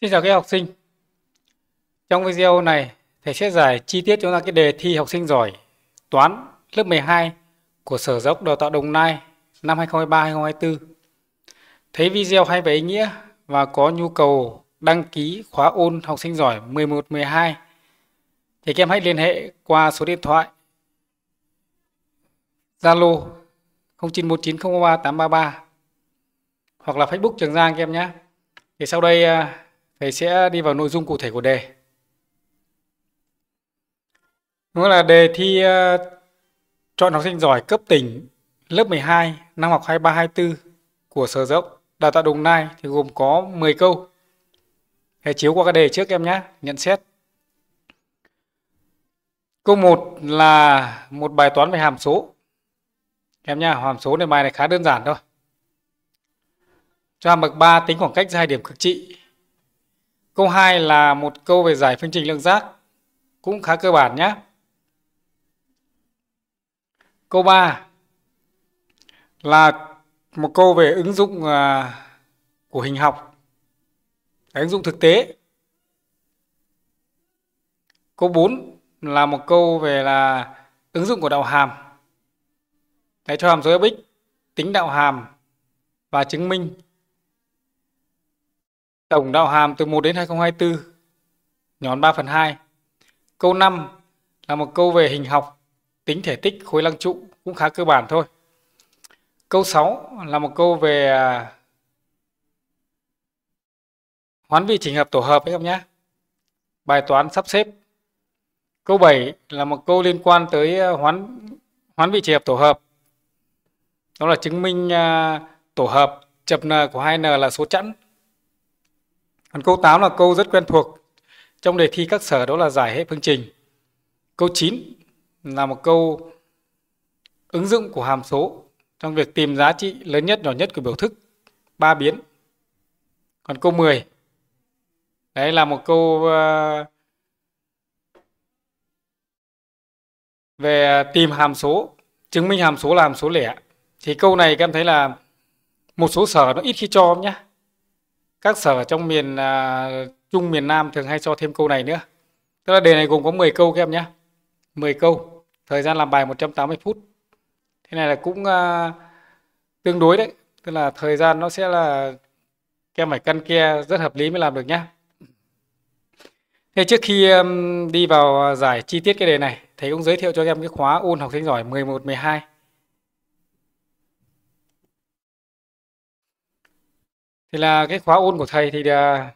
Xin chào các học sinh. Trong video này, thầy sẽ giải chi tiết cho chúng ta cái đề thi học sinh giỏi toán lớp 12 của Sở Giáo dục Đào tạo Đồng Nai năm 2023-2024. Thấy video hay và ý nghĩa và có nhu cầu đăng ký khóa ôn học sinh giỏi 11-12 thì các em hãy liên hệ qua số điện thoại Zalo ba hoặc là Facebook Trường Giang các em nhé. Thì sau đây à, Thầy sẽ đi vào nội dung cụ thể của đề. Đúng là đề thi ờ, chọn học sinh giỏi cấp tỉnh lớp 12 năm học 23-24 của Sở Dốc Đào tạo Đồng Nai thì gồm có 10 câu. Hãy chiếu qua cái đề trước em nhé, nhận xét. Câu 1 là một bài toán về hàm số. Em nha, hàm số này bài này khá đơn giản thôi. Cho hàm bậc 3 tính khoảng cách giữa hai điểm cực trị Câu 2 là một câu về giải phương trình lượng giác, cũng khá cơ bản nhé. Câu 3 là một câu về ứng dụng à, của hình học, à, ứng dụng thực tế. Câu 4 là một câu về là ứng dụng của đạo hàm. Đấy cho hàm số fx, tính đạo hàm và chứng minh Tổng đạo hàm từ 1 đến 2024, nhóm 3 phần 2. Câu 5 là một câu về hình học, tính thể tích khối lăng trụ cũng khá cơ bản thôi. Câu 6 là một câu về à, hoán vị chỉnh hợp tổ hợp các em nhé. Bài toán sắp xếp. Câu 7 là một câu liên quan tới à, hoán hoán vị chỉnh hợp tổ hợp. Đó là chứng minh à, tổ hợp chập n của 2n là số chẵn còn câu 8 là câu rất quen thuộc trong đề thi các sở đó là giải hệ phương trình. Câu 9 là một câu ứng dụng của hàm số trong việc tìm giá trị lớn nhất nhỏ nhất của biểu thức ba biến. Còn câu 10 đấy là một câu ờ, về tìm hàm số, chứng minh hàm số là hàm số lẻ. Thì câu này các em thấy là một số sở nó ít khi cho nhé các sở trong miền à, Trung miền Nam thường hay cho thêm câu này nữa. Tức là đề này gồm có 10 câu các em nhé. 10 câu, thời gian làm bài 180 phút. Thế này là cũng à, tương đối đấy, tức là thời gian nó sẽ là các em phải căn ke rất hợp lý mới làm được nhé. Thế trước khi um, đi vào giải chi tiết cái đề này, thầy cũng giới thiệu cho các em cái khóa ôn học sinh giỏi 11 12 thì là cái khóa ôn của thầy thì là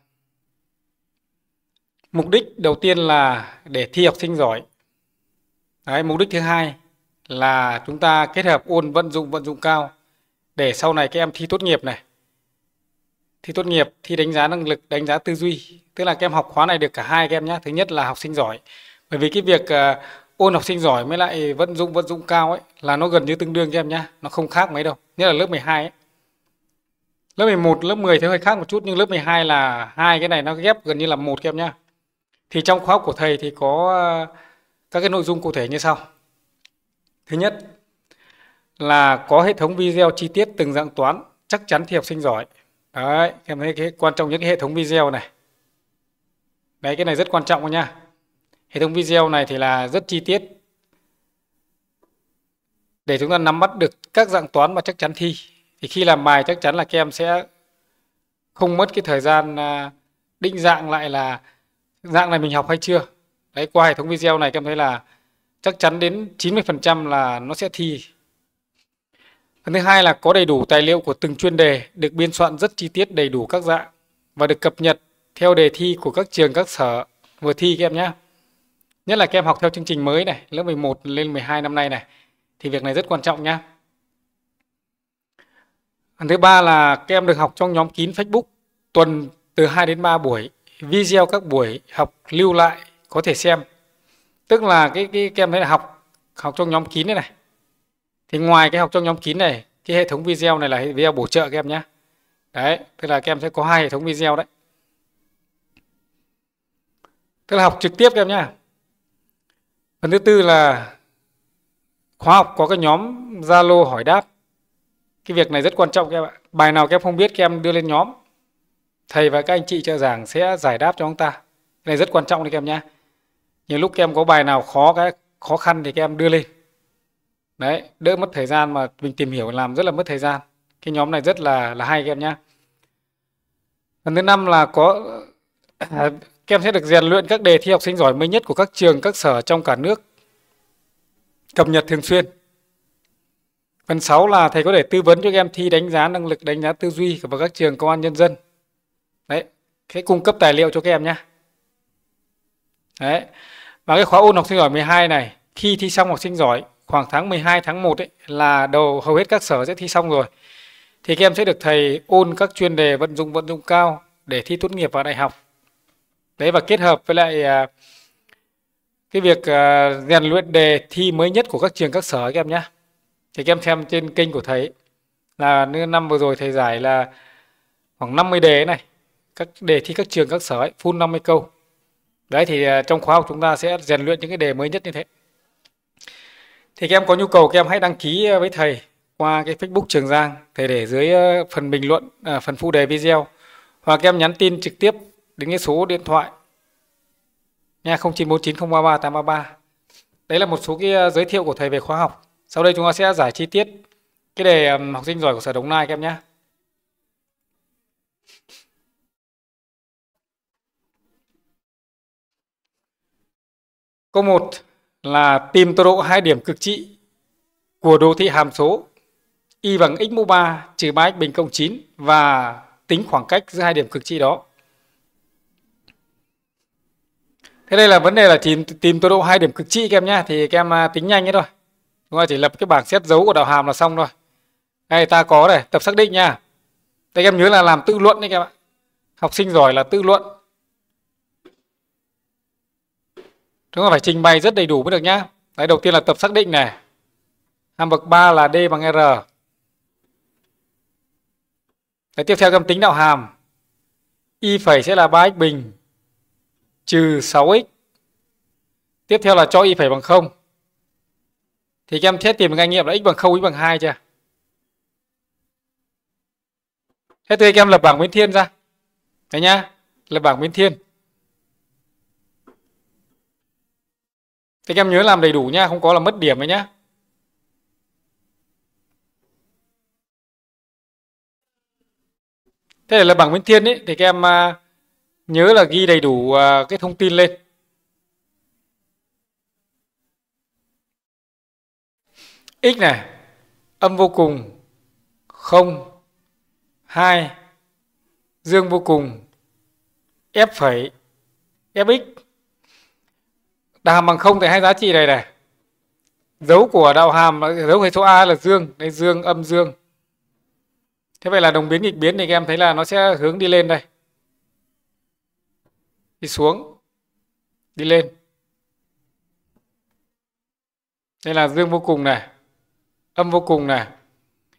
mục đích đầu tiên là để thi học sinh giỏi Đấy, mục đích thứ hai là chúng ta kết hợp ôn vận dụng vận dụng cao để sau này các em thi tốt nghiệp này thi tốt nghiệp thi đánh giá năng lực đánh giá tư duy tức là các em học khóa này được cả hai các em nhé thứ nhất là học sinh giỏi bởi vì cái việc à, ôn học sinh giỏi mới lại vận dụng vận dụng cao ấy là nó gần như tương đương cho em nhá nó không khác mấy đâu nhất là lớp 12 ấy Lớp 11, lớp 10 thì hơi khác một chút nhưng lớp 12 là hai cái này nó ghép gần như là một các em nhá. Thì trong khóa học của thầy thì có ờ, các cái nội dung cụ thể như sau. Thứ nhất là có hệ thống video chi tiết từng dạng toán chắc chắn thi học sinh giỏi. Đấy, em thấy cái quan trọng nhất cái hệ thống video này. Đấy cái này rất quan trọng nha. Hệ thống video này thì là rất chi tiết để chúng ta nắm bắt được các dạng toán mà chắc chắn thi thì khi làm bài chắc chắn là các em sẽ không mất cái thời gian à, định dạng lại là dạng này mình học hay chưa đấy qua hệ thống video này các em thấy là chắc chắn đến 90% là nó sẽ thi phần thứ hai là có đầy đủ tài liệu của từng chuyên đề được biên soạn rất chi tiết đầy đủ các dạng và được cập nhật theo đề thi của các trường các sở vừa thi các em nhé nhất là các em học theo chương trình mới này lớp 11 lên 12 năm nay này thì việc này rất quan trọng nhá Phần thứ ba là các em được học trong nhóm kín Facebook tuần từ 2 đến 3 buổi video các buổi học lưu lại có thể xem. Tức là cái cái các em thấy là học học trong nhóm kín này này. Thì ngoài cái học trong nhóm kín này, cái hệ thống video này là hệ video bổ trợ các em nhé. Đấy, tức là các em sẽ có hai hệ thống video đấy. Tức là học trực tiếp các em nhé. Phần thứ tư là khóa học có cái nhóm Zalo hỏi đáp cái việc này rất quan trọng các em ạ bài nào các em không biết các em đưa lên nhóm thầy và các anh chị trợ giảng sẽ giải đáp cho chúng ta cái này rất quan trọng đấy các em nhé nhiều lúc các em có bài nào khó cái khó khăn thì các em đưa lên đấy đỡ mất thời gian mà mình tìm hiểu làm rất là mất thời gian cái nhóm này rất là là hay các em nhé phần thứ năm là có à, các em sẽ được rèn luyện các đề thi học sinh giỏi mới nhất của các trường các sở trong cả nước cập nhật thường xuyên Phần 6 là thầy có thể tư vấn cho các em thi đánh giá năng lực đánh giá tư duy vào các trường công an nhân dân. Đấy, sẽ cung cấp tài liệu cho các em nhé. Đấy. Và cái khóa ôn học sinh giỏi 12 này, khi thi xong học sinh giỏi khoảng tháng 12 tháng 1 ấy, là đầu hầu hết các sở sẽ thi xong rồi. Thì các em sẽ được thầy ôn các chuyên đề vận dụng vận dụng cao để thi tốt nghiệp vào đại học. Đấy và kết hợp với lại à, cái việc à, rèn luyện đề thi mới nhất của các trường các sở các em nhé thì các em xem trên kênh của thầy là năm vừa rồi thầy giải là khoảng 50 đề này các đề thi các trường các sở ấy, full 50 câu đấy thì à, trong khóa học chúng ta sẽ rèn luyện những cái đề mới nhất như thế thì các em có nhu cầu các em hãy đăng ký à, với thầy qua cái Facebook Trường Giang thầy để dưới à, phần bình luận à, phần phụ đề video hoặc các em nhắn tin trực tiếp đến cái số điện thoại nha 0949033833 đấy là một số cái giới thiệu của thầy về khóa học sau đây chúng ta sẽ giải chi tiết cái đề học sinh giỏi của Sở Đồng Nai các em nhé. Câu 1 là tìm tọa độ hai điểm cực trị của đồ thị hàm số y bằng x mũ 3 trừ 3x bình cộng 9 và tính khoảng cách giữa hai điểm cực trị đó. Thế đây là vấn đề là tìm tìm tọa độ hai điểm cực trị các em nhá, thì các em à, tính nhanh ấy thôi. Chúng ta chỉ lập cái bảng xét dấu của đạo hàm là xong thôi. Đây ta có này, tập xác định nha. Đây em nhớ là làm tự luận đấy các bạn. Học sinh giỏi là tự luận. Chúng ta phải trình bày rất đầy đủ mới được nhá. Đấy đầu tiên là tập xác định này. Hàm bậc 3 là D bằng R. Đấy, tiếp theo em tính đạo hàm. Y phẩy sẽ là 3x bình trừ 6x. Tiếp theo là cho y phẩy bằng 0 thì các em sẽ tìm ngay nghiệm là x bằng 0, y bằng 2 chưa? Thế thì các em lập bảng biến thiên ra. Đấy nhá, lập bảng biến thiên. Thế các em nhớ làm đầy đủ nhá, không có là mất điểm đấy nhá. Thế là bảng biến thiên ấy thì các em à, nhớ là ghi đầy đủ à, cái thông tin lên. x này âm vô cùng 0 2 dương vô cùng f phẩy fx đạo hàm bằng không thì hai giá trị này này dấu của đạo hàm dấu hệ số a là dương đây dương âm dương thế vậy là đồng biến nghịch biến thì các em thấy là nó sẽ hướng đi lên đây đi xuống đi lên đây là dương vô cùng này âm vô cùng nè.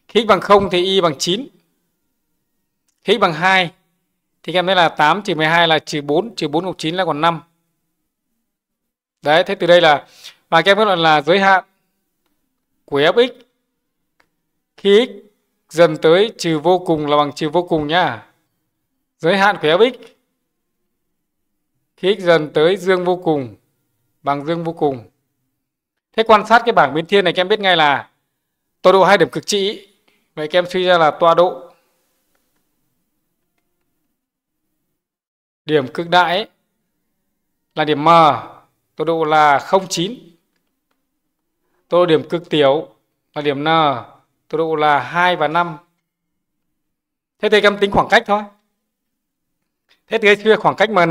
khi x bằng 0 thì y bằng 9. Khi x bằng 2 thì các em thấy là 8 trừ 12 là trừ 4, trừ 4 cộng 9 là còn 5. Đấy, thế từ đây là và các em kết luận là giới hạn của fx khi x dần tới trừ vô cùng là bằng trừ vô cùng nhá. Giới hạn của fx khi x dần tới dương vô cùng bằng dương vô cùng. Thế quan sát cái bảng biến thiên này các em biết ngay là tọa độ hai điểm cực trị vậy các em suy ra là tọa độ điểm cực đại là điểm M tọa độ là 09 tọa độ điểm cực tiểu là điểm N tọa độ là 2 và 5 thế thì các em tính khoảng cách thôi thế thì khoảng cách MN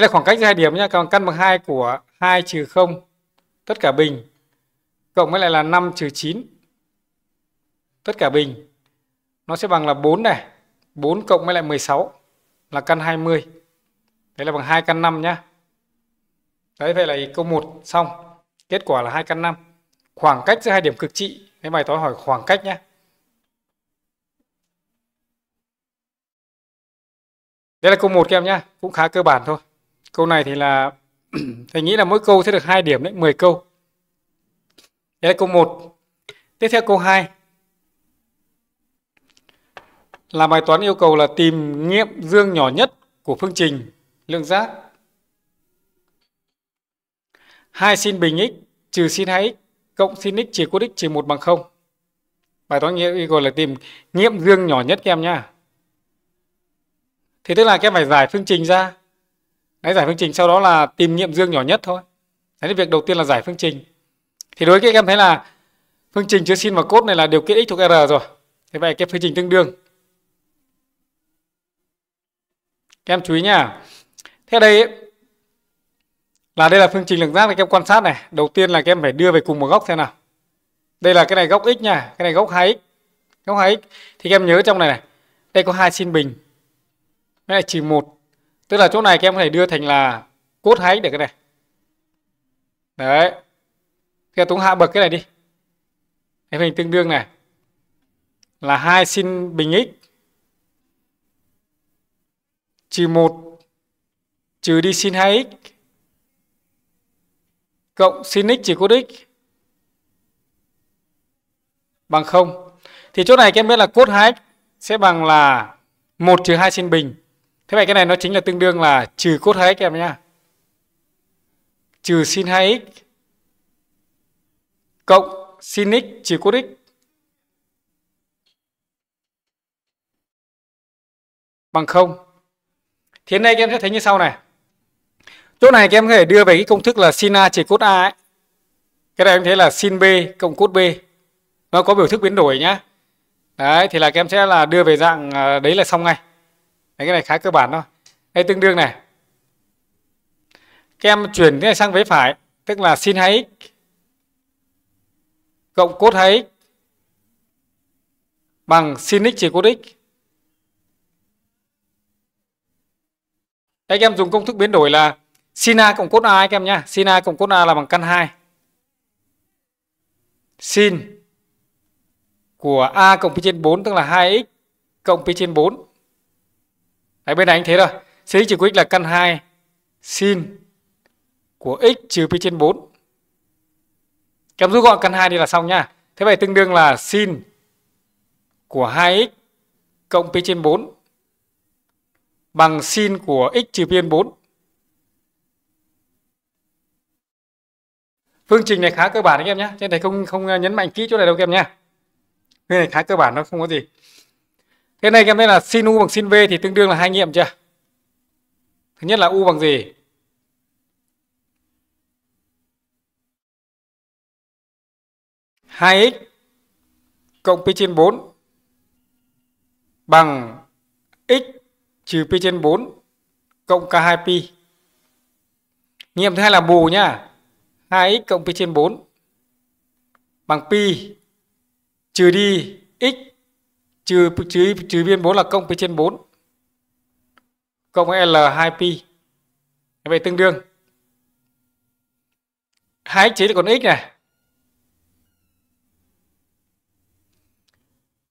đây là khoảng cách giữa hai điểm nhé còn căn bằng 2 của 2 trừ 0 tất cả bình cộng với lại là 5 trừ 9 tất cả bình nó sẽ bằng là 4 này 4 cộng với lại 16 là căn 20 đấy là bằng 2 căn 5 nhá đấy vậy là câu 1 xong kết quả là 2 căn 5 khoảng cách giữa hai điểm cực trị cái bài toán hỏi khoảng cách nhé đây là câu 1 các em nhé cũng khá cơ bản thôi câu này thì là thầy nghĩ là mỗi câu sẽ được hai điểm đấy 10 câu đấy là câu 1 tiếp theo câu 2 là bài toán yêu cầu là tìm nghiệm dương nhỏ nhất của phương trình lượng giác 2 sin bình x trừ sin 2x cộng sin x trừ cos x trừ 1 bằng 0. Bài toán yêu cầu là tìm nghiệm dương nhỏ nhất các em nhá. Thế tức là các em phải giải phương trình ra Đấy, giải phương trình sau đó là tìm nghiệm dương nhỏ nhất thôi. Đấy, việc đầu tiên là giải phương trình. Thì đối với các em thấy là phương trình chứa sin và cốt này là điều kiện x thuộc r rồi. Thế vậy cái phương trình tương đương. Các em chú ý nhá. Thế đây ấy, là đây là phương trình lượng giác này các em quan sát này. Đầu tiên là các em phải đưa về cùng một góc xem nào. Đây là cái này góc x nha, cái này góc 2x. Góc 2x thì các em nhớ trong này này. Đây có hai sin bình. Đây là trừ một tức là chỗ này các em có thể đưa thành là cốt hãy được cái này đấy thì chúng hạ bậc cái này đi cái hình tương đương này là hai sin bình x trừ 1 trừ đi sin 2x cộng sin x trừ cos x bằng 0. Thì chỗ này các em biết là cos 2x sẽ bằng là 1 trừ 2 sin bình Thế vậy cái này nó chính là tương đương là trừ cos 2x em nhá. Trừ sin 2x cộng sin x trừ cos x bằng 0. thế này nay các em sẽ thấy như sau này. Chỗ này các em có thể đưa về cái công thức là sin A trừ cos A ấy. Cái này em thấy là sin B cộng cos B. Nó có biểu thức biến đổi nhá. Đấy thì là các em sẽ là đưa về dạng à, đấy là xong ngay. Đấy, cái này khá cơ bản thôi đây tương đương này các em chuyển cái này sang vế phải tức là sin 2x cộng cos 2x bằng sin x trừ cos x Đây, các em dùng công thức biến đổi là sin a cộng cos a ấy, các em nhá sin a cộng cos a là bằng căn 2 sin của a cộng pi trên 4 tức là 2x cộng pi trên 4 Đấy, bên này anh thế rồi. Series trừ của x là căn 2 sin của x trừ pi trên 4. Các em rút gọn căn 2 đi là xong nha. Thế vậy tương đương là sin của 2x cộng pi trên 4 bằng sin của x trừ pi trên 4. Phương trình này khá cơ bản đấy các em nhé. Trên thầy không không nhấn mạnh kỹ chỗ này đâu các em nhé. Cái này khá cơ bản nó không có gì. Thế này anh em thấy là sin u bằng sin v thì tương đương là hai nghiệm chưa? Thứ nhất là u bằng gì? hai x cộng pi trên 4 bằng x trừ pi trên 4 cộng k2 pi. Nghiệm thứ hai là bù nhá. 2x cộng pi trên 4 bằng pi trừ đi x trừ trừ trừ biên 4 là cộng với trên 4 cộng L2pi. Vậy tương đương 2x là còn x này.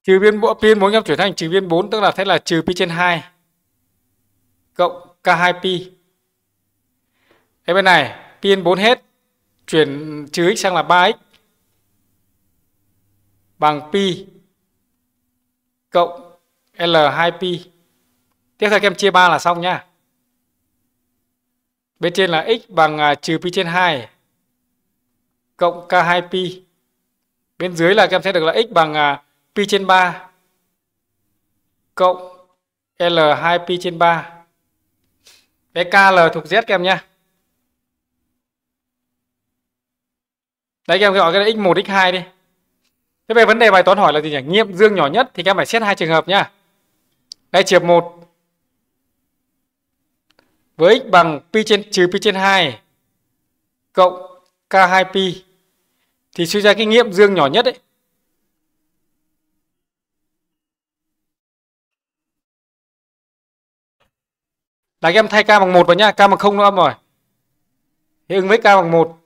Trừ biên bộ biên 4 em chuyển thành trừ biên 4 tức là thế là trừ pi trên 2 cộng k2pi. Thế bên này biên 4 hết chuyển trừ x sang là 3x bằng pi cộng L2pi. Tiếp theo các em chia 3 là xong nhá. Bên trên là x bằng à, trừ pi trên 2 cộng K2pi. Bên dưới là các em sẽ được là x bằng à, pi trên 3 cộng L2pi trên 3. Cái KL thuộc Z các em nhé. Đấy các em gọi cái x1, x2 đi. Thế về vấn đề bài toán hỏi là gì nhỉ? Nghiệm dương nhỏ nhất thì các em phải xét hai trường hợp nhá. Đây trường 1 với x bằng pi trên trừ pi trên 2 cộng k2pi thì suy ra cái nghiệm dương nhỏ nhất ấy là các em thay k bằng 1 vào nhá, k bằng 0 nó âm rồi. Thì ứng với k bằng 1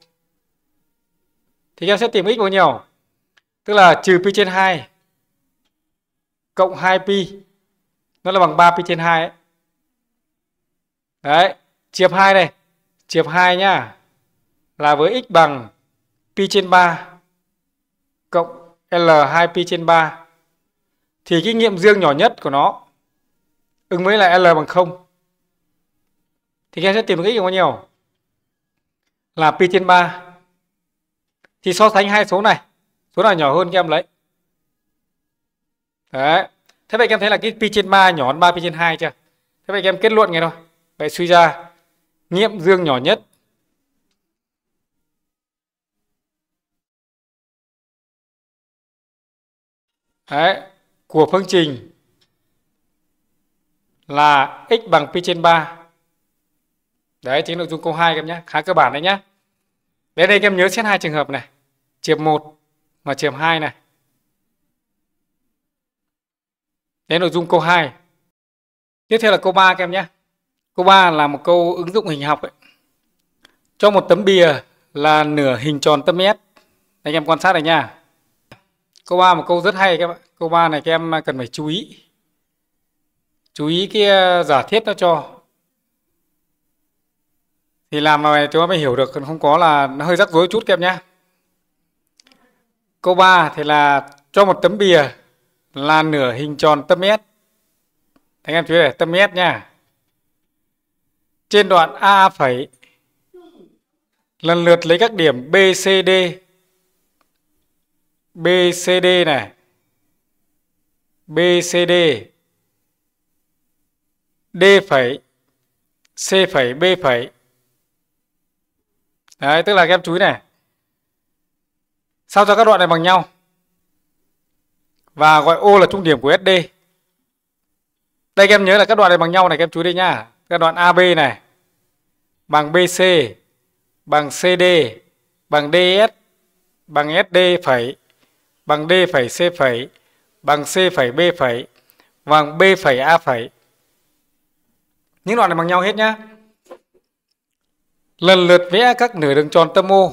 thì các em sẽ tìm x bao nhiêu? Tức là trừ pi trên 2 cộng 2 pi nó là bằng 3 pi trên 2 ấy. Đấy, chia 2 này, chia 2 nhá. Là với x bằng pi trên 3 cộng L2 pi trên 3 thì cái nghiệm dương nhỏ nhất của nó ứng với là L bằng 0. Thì các em sẽ tìm được x bằng bao nhiêu? Là pi trên 3. Thì so sánh hai số này Số nào nhỏ hơn các em lấy. Đấy. Thế vậy các em thấy là cái pi trên 3 nhỏ hơn 3 pi trên 2 chưa? Thế vậy các em kết luận ngay thôi. Vậy suy ra nghiệm dương nhỏ nhất Đấy, của phương trình là x bằng pi trên 3. Đấy chính nội dung câu 2 các em nhé, khá cơ bản đấy nhé. Đến đây các em nhớ xét hai trường hợp này. Trường 1 mà chèm 2 này. đến nội dung câu 2. Tiếp theo là câu 3 các em nhé. Câu 3 là một câu ứng dụng hình học ấy. Cho một tấm bìa là nửa hình tròn tâm S. anh em quan sát này nha. Câu 3 một câu rất hay các bạn. Câu 3 này các em cần phải chú ý. Chú ý cái ờ, giả thiết nó cho. Thì làm này chúng ta mới hiểu được, không có là nó hơi rắc rối chút các em nhé. Câu 3 thì là cho một tấm bìa là nửa hình tròn tâm S. Anh em chú ý để tâm S nha. Trên đoạn A phẩy lần lượt lấy các điểm B B C D C D này B BCD D phẩy C phẩy B phẩy Đấy tức là các em chú ý này sao cho các đoạn này bằng nhau và gọi O là trung điểm của SD. Đây các em nhớ là các đoạn này bằng nhau này các em chú ý nha. Các đoạn AB này bằng BC, bằng CD, bằng DS, bằng SD phẩy, bằng D phẩy C phẩy, bằng C phẩy B phẩy, bằng B phẩy A phẩy. Những đoạn này bằng nhau hết nhá. Lần lượt vẽ các nửa đường tròn tâm O.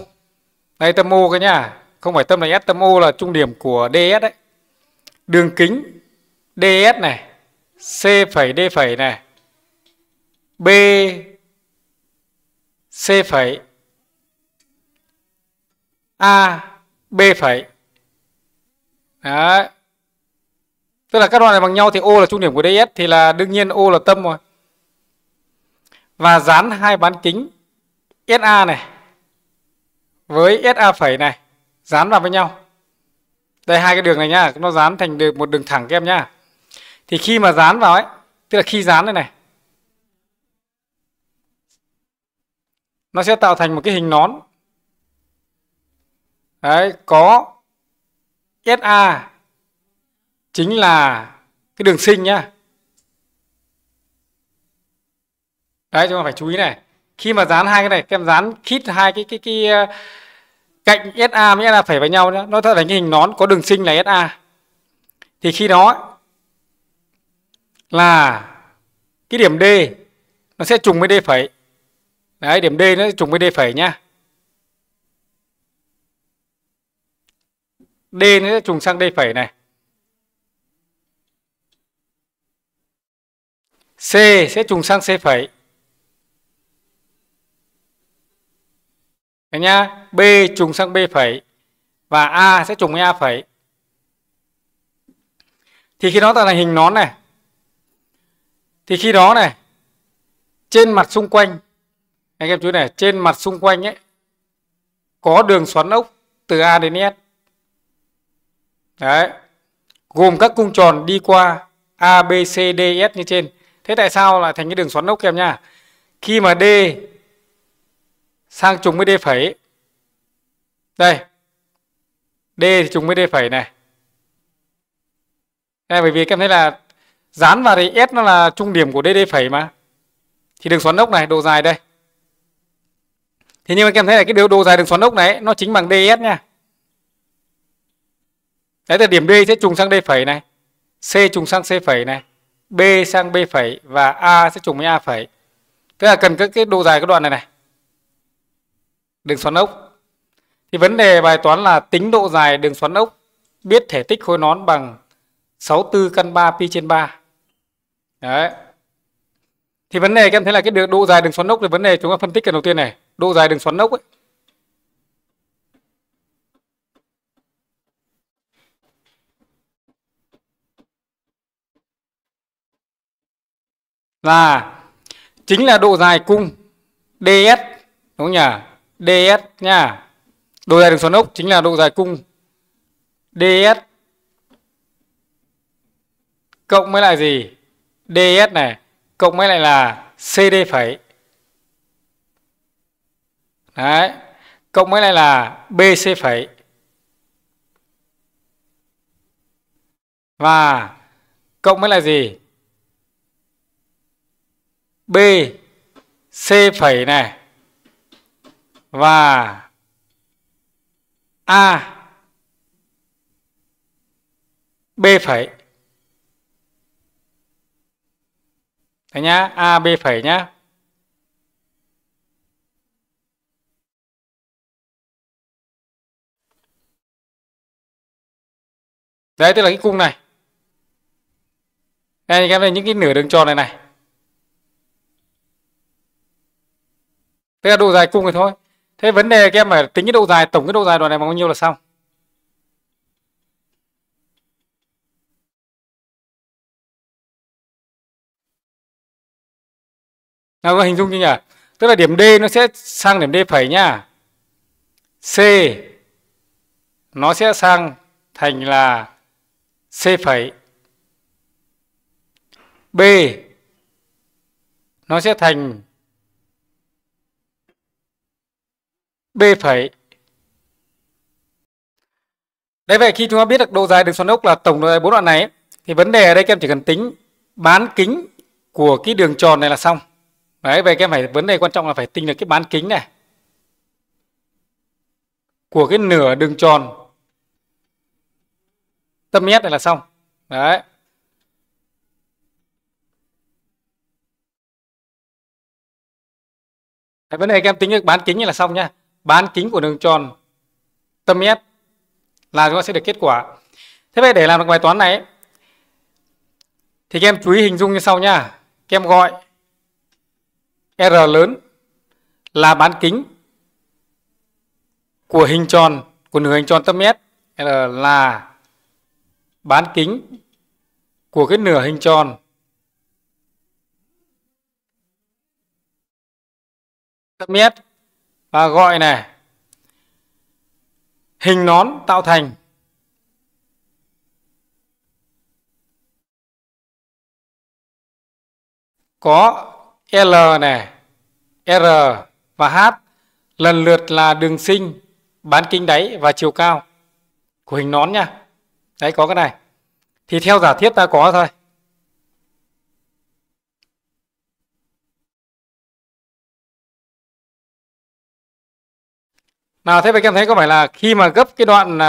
Đây tâm O cái nhá không phải tâm này S tâm O là trung điểm của DS đấy đường kính DS này C phẩy D phẩy này B C phẩy A B phẩy Đấy Tức là các đoạn này bằng nhau thì O là trung điểm của DS thì là đương nhiên O là tâm rồi. Và dán hai bán kính SA này với SA phẩy này dán vào với nhau đây hai cái đường này nhá nó dán thành được một đường thẳng các em nhá thì khi mà dán vào ấy tức là khi dán đây này nó sẽ tạo thành một cái hình nón đấy có SA chính là cái đường sinh nhá đấy chúng ta phải chú ý này khi mà dán hai cái này các em dán khít hai cái cái cái, cái cạnh SA với SA phải với nhau nhé, nó tạo thành cái hình nón có đường sinh là SA. Thì khi đó là cái điểm D nó sẽ trùng với D phẩy. Đấy, điểm D nó sẽ trùng với D phẩy nhá. D nó sẽ trùng sang D phẩy này. C sẽ trùng sang C phẩy. Được nhá. B trùng sang B phẩy và A sẽ trùng với A phẩy. Thì khi đó tạo thành hình nón này. Thì khi đó này trên mặt xung quanh anh em chú này, trên mặt xung quanh ấy có đường xoắn ốc từ A đến S. Đấy. Gồm các cung tròn đi qua A B C D e, S như trên. Thế tại sao lại thành cái đường xoắn ốc em nha? Khi mà D sang trùng với D phẩy. Đây. D thì trùng với D phẩy này. Đây, bởi vì các em thấy là dán vào thì S nó là trung điểm của D D phẩy mà. Thì đường xoắn ốc này, độ dài đây. Thế nhưng mà các em thấy là cái điều độ dài đường xoắn ốc này nó chính bằng DS nha. Đấy là điểm D sẽ trùng sang D phẩy này, C trùng sang C phẩy này, B sang B phẩy và A sẽ trùng với A phẩy. Tức là cần cái, cái độ dài cái đoạn này này đường xoắn ốc. Thì vấn đề bài toán là tính độ dài đường xoắn ốc biết thể tích khối nón bằng 64 căn 3 pi trên 3. Đấy. Thì vấn đề các em thấy là cái độ dài đường xoắn ốc thì vấn đề chúng ta phân tích cái đầu tiên này, độ dài đường xoắn ốc ấy. là chính là độ dài cung DS đúng không nhỉ? DS nha. Độ dài đường xoắn ốc chính là độ dài cung DS cộng với lại gì? DS này cộng với lại là CD phẩy. Đấy, cộng với lại là BC phẩy. Và cộng với lại gì? B C phẩy này và a b phẩy Thấy nhá, A, B phẩy nhá. Đấy, tức là cái cung này. Đây, các em những cái nửa đường tròn này này. Tức là độ dài cung này thôi thế vấn đề các em phải tính cái độ dài tổng cái độ dài đoạn này bằng bao nhiêu là xong Nào có hình dung như nhỉ? Tức là điểm D nó sẽ sang điểm D phẩy nhá. C nó sẽ sang thành là C phẩy. B nó sẽ thành B phẩy. Đấy vậy khi chúng ta biết được độ dài đường xoắn ốc là tổng độ dài bốn đoạn này thì vấn đề ở đây các em chỉ cần tính bán kính của cái đường tròn này là xong. Đấy về các em phải vấn đề quan trọng là phải tính được cái bán kính này của cái nửa đường tròn tâm S này là xong. Đấy. Đấy, vấn đề các em tính được bán kính là xong nha bán kính của đường tròn tâm S là chúng ta sẽ được kết quả. Thế vậy để làm được bài toán này thì các em chú ý hình dung như sau nha. Các em gọi R lớn là bán kính của hình tròn của nửa hình tròn tâm S R là bán kính của cái nửa hình tròn tâm S và gọi này hình nón tạo thành có L này, R và H lần lượt là đường sinh, bán kính đáy và chiều cao của hình nón nha. Đấy có cái này. Thì theo giả thiết ta có thôi. nào thế các em thấy có phải là khi mà gấp cái đoạn uh,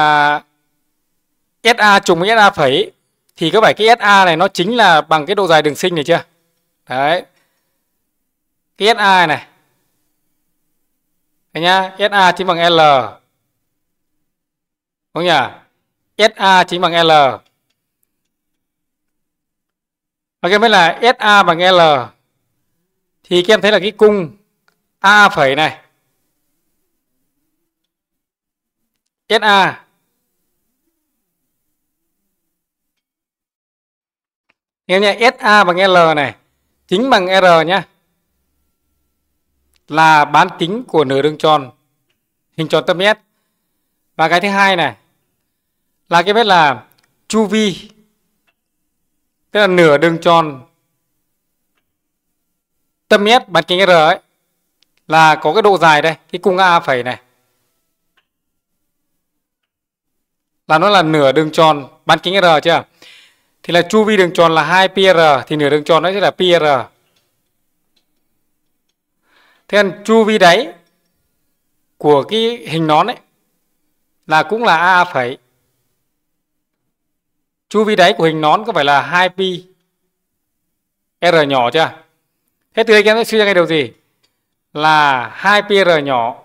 à, SA trùng với SA phẩy thì có phải cái SA này nó chính là bằng cái độ dài đường sinh này chưa đấy cái SA này thấy nhá SA chính bằng L đúng nhỉ SA chính bằng L và các em biết là SA bằng L thì các em thấy là cái cung A phẩy này Chết A, à? Nghe nhé, SA bằng L này, chính bằng R nhá, Là bán kính của nửa đường tròn, hình tròn tâm S. Và cái thứ hai này, là cái biết là chu vi, tức là nửa đường tròn tâm S bán kính R ấy, là có cái độ dài đây, cái cung A phẩy này là nó là nửa đường tròn bán kính R chưa? Thì là chu vi đường tròn là 2 PR thì nửa đường tròn nó sẽ là PR. Thế còn chu vi đáy của cái hình nón ấy là cũng là A phẩy. Chu vi đáy của hình nón có phải là 2 pi R nhỏ chưa? Thế từ đây các em sẽ suy ra cái điều gì? Là 2 pi R nhỏ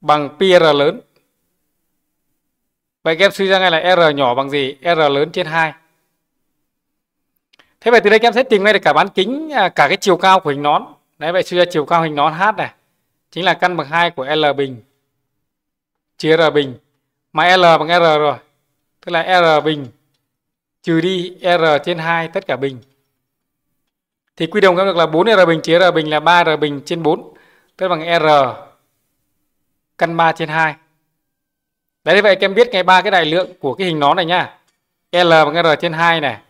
bằng pi R lớn Vậy các em suy ra ngay là R nhỏ bằng gì? R lớn trên 2. Thế vậy từ đây các em sẽ tìm ngay được cả bán kính, à, cả cái chiều cao của hình nón. Đấy, vậy suy ra chiều cao hình nón H này. Chính là căn bậc 2 của L bình. Chia R bình. Mà L bằng R rồi. Tức là R bình trừ đi R trên 2 tất cả bình. Thì quy đồng các được là 4R bình chia R bình là 3R bình trên 4. Tức bằng R căn 3 trên 2 đấy thế vậy các em biết ngay ba cái đại lượng của cái hình nón này nhá L bằng R trên 2 này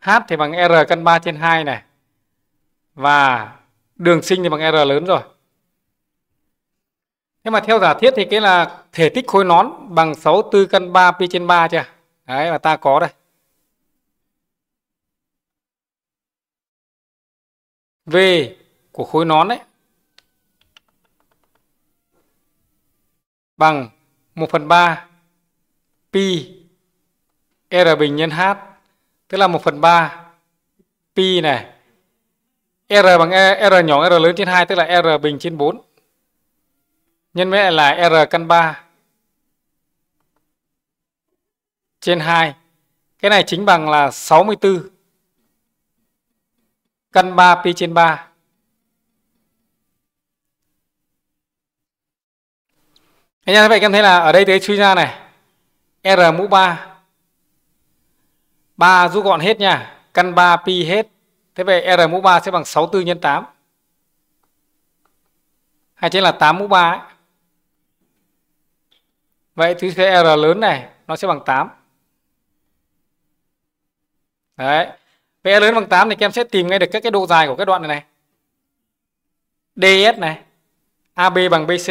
H thì bằng R căn 3 trên 2 này và đường sinh thì bằng R lớn rồi thế mà theo giả thiết thì cái là thể tích khối nón bằng 64 căn 3 pi trên 3 chưa? Đấy là ta có đây. V của khối nón đấy bằng 1 phần 3 pi R bình nhân H tức là 1 phần 3 pi này R bằng e, R nhỏ R lớn trên 2 tức là R bình trên 4 nhân với lại là R căn 3 trên 2 cái này chính bằng là 64 căn 3 pi trên 3 Thế nha, vậy các em thấy là ở đây tới suy ra này. R mũ 3. 3 rút gọn hết nha. Căn 3 pi hết. Thế vậy R mũ 3 sẽ bằng 64 nhân 8. Hay chính là 8 mũ 3 ấy. Vậy thứ sẽ R lớn này, nó sẽ bằng 8. Đấy. Vậy R lớn bằng 8 thì các em sẽ tìm ngay được các cái độ dài của cái đoạn này này. DS này. AB bằng BC.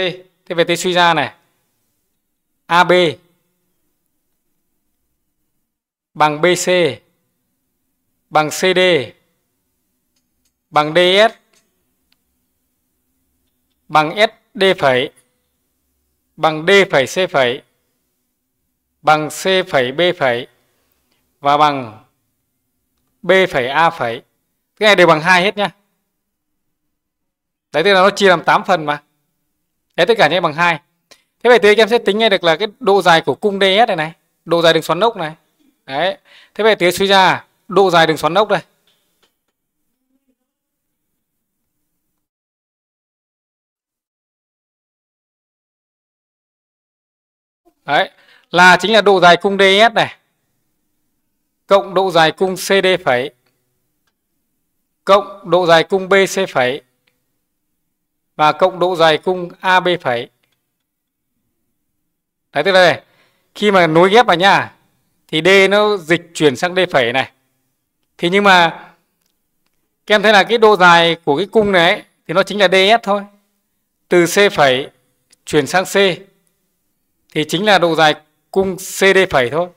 Thế về tới suy ra này. AB bằng BC bằng CD bằng DS bằng SD phẩy bằng D phẩy C phẩy bằng C phẩy B phẩy và bằng B phẩy A phẩy cái này đều bằng hai hết nhá. đấy tức là nó chia làm 8 phần mà đấy tất cả những bằng hai thế vậy thì anh em sẽ tính ngay được là cái độ dài của cung ds này này độ dài đường xoắn ốc này đấy thế vậy thì suy ra độ dài đường xoắn ốc đây đấy là chính là độ dài cung ds này cộng độ dài cung cd phẩy cộng độ dài cung bc phẩy và cộng độ dài cung ab phẩy đấy tức là này, khi mà nối ghép vào nhá thì d nó dịch chuyển sang d phẩy này thì nhưng mà các em thấy là cái độ dài của cái cung này ấy, thì nó chính là ds thôi từ c phẩy chuyển sang c thì chính là độ dài cung cd phẩy thôi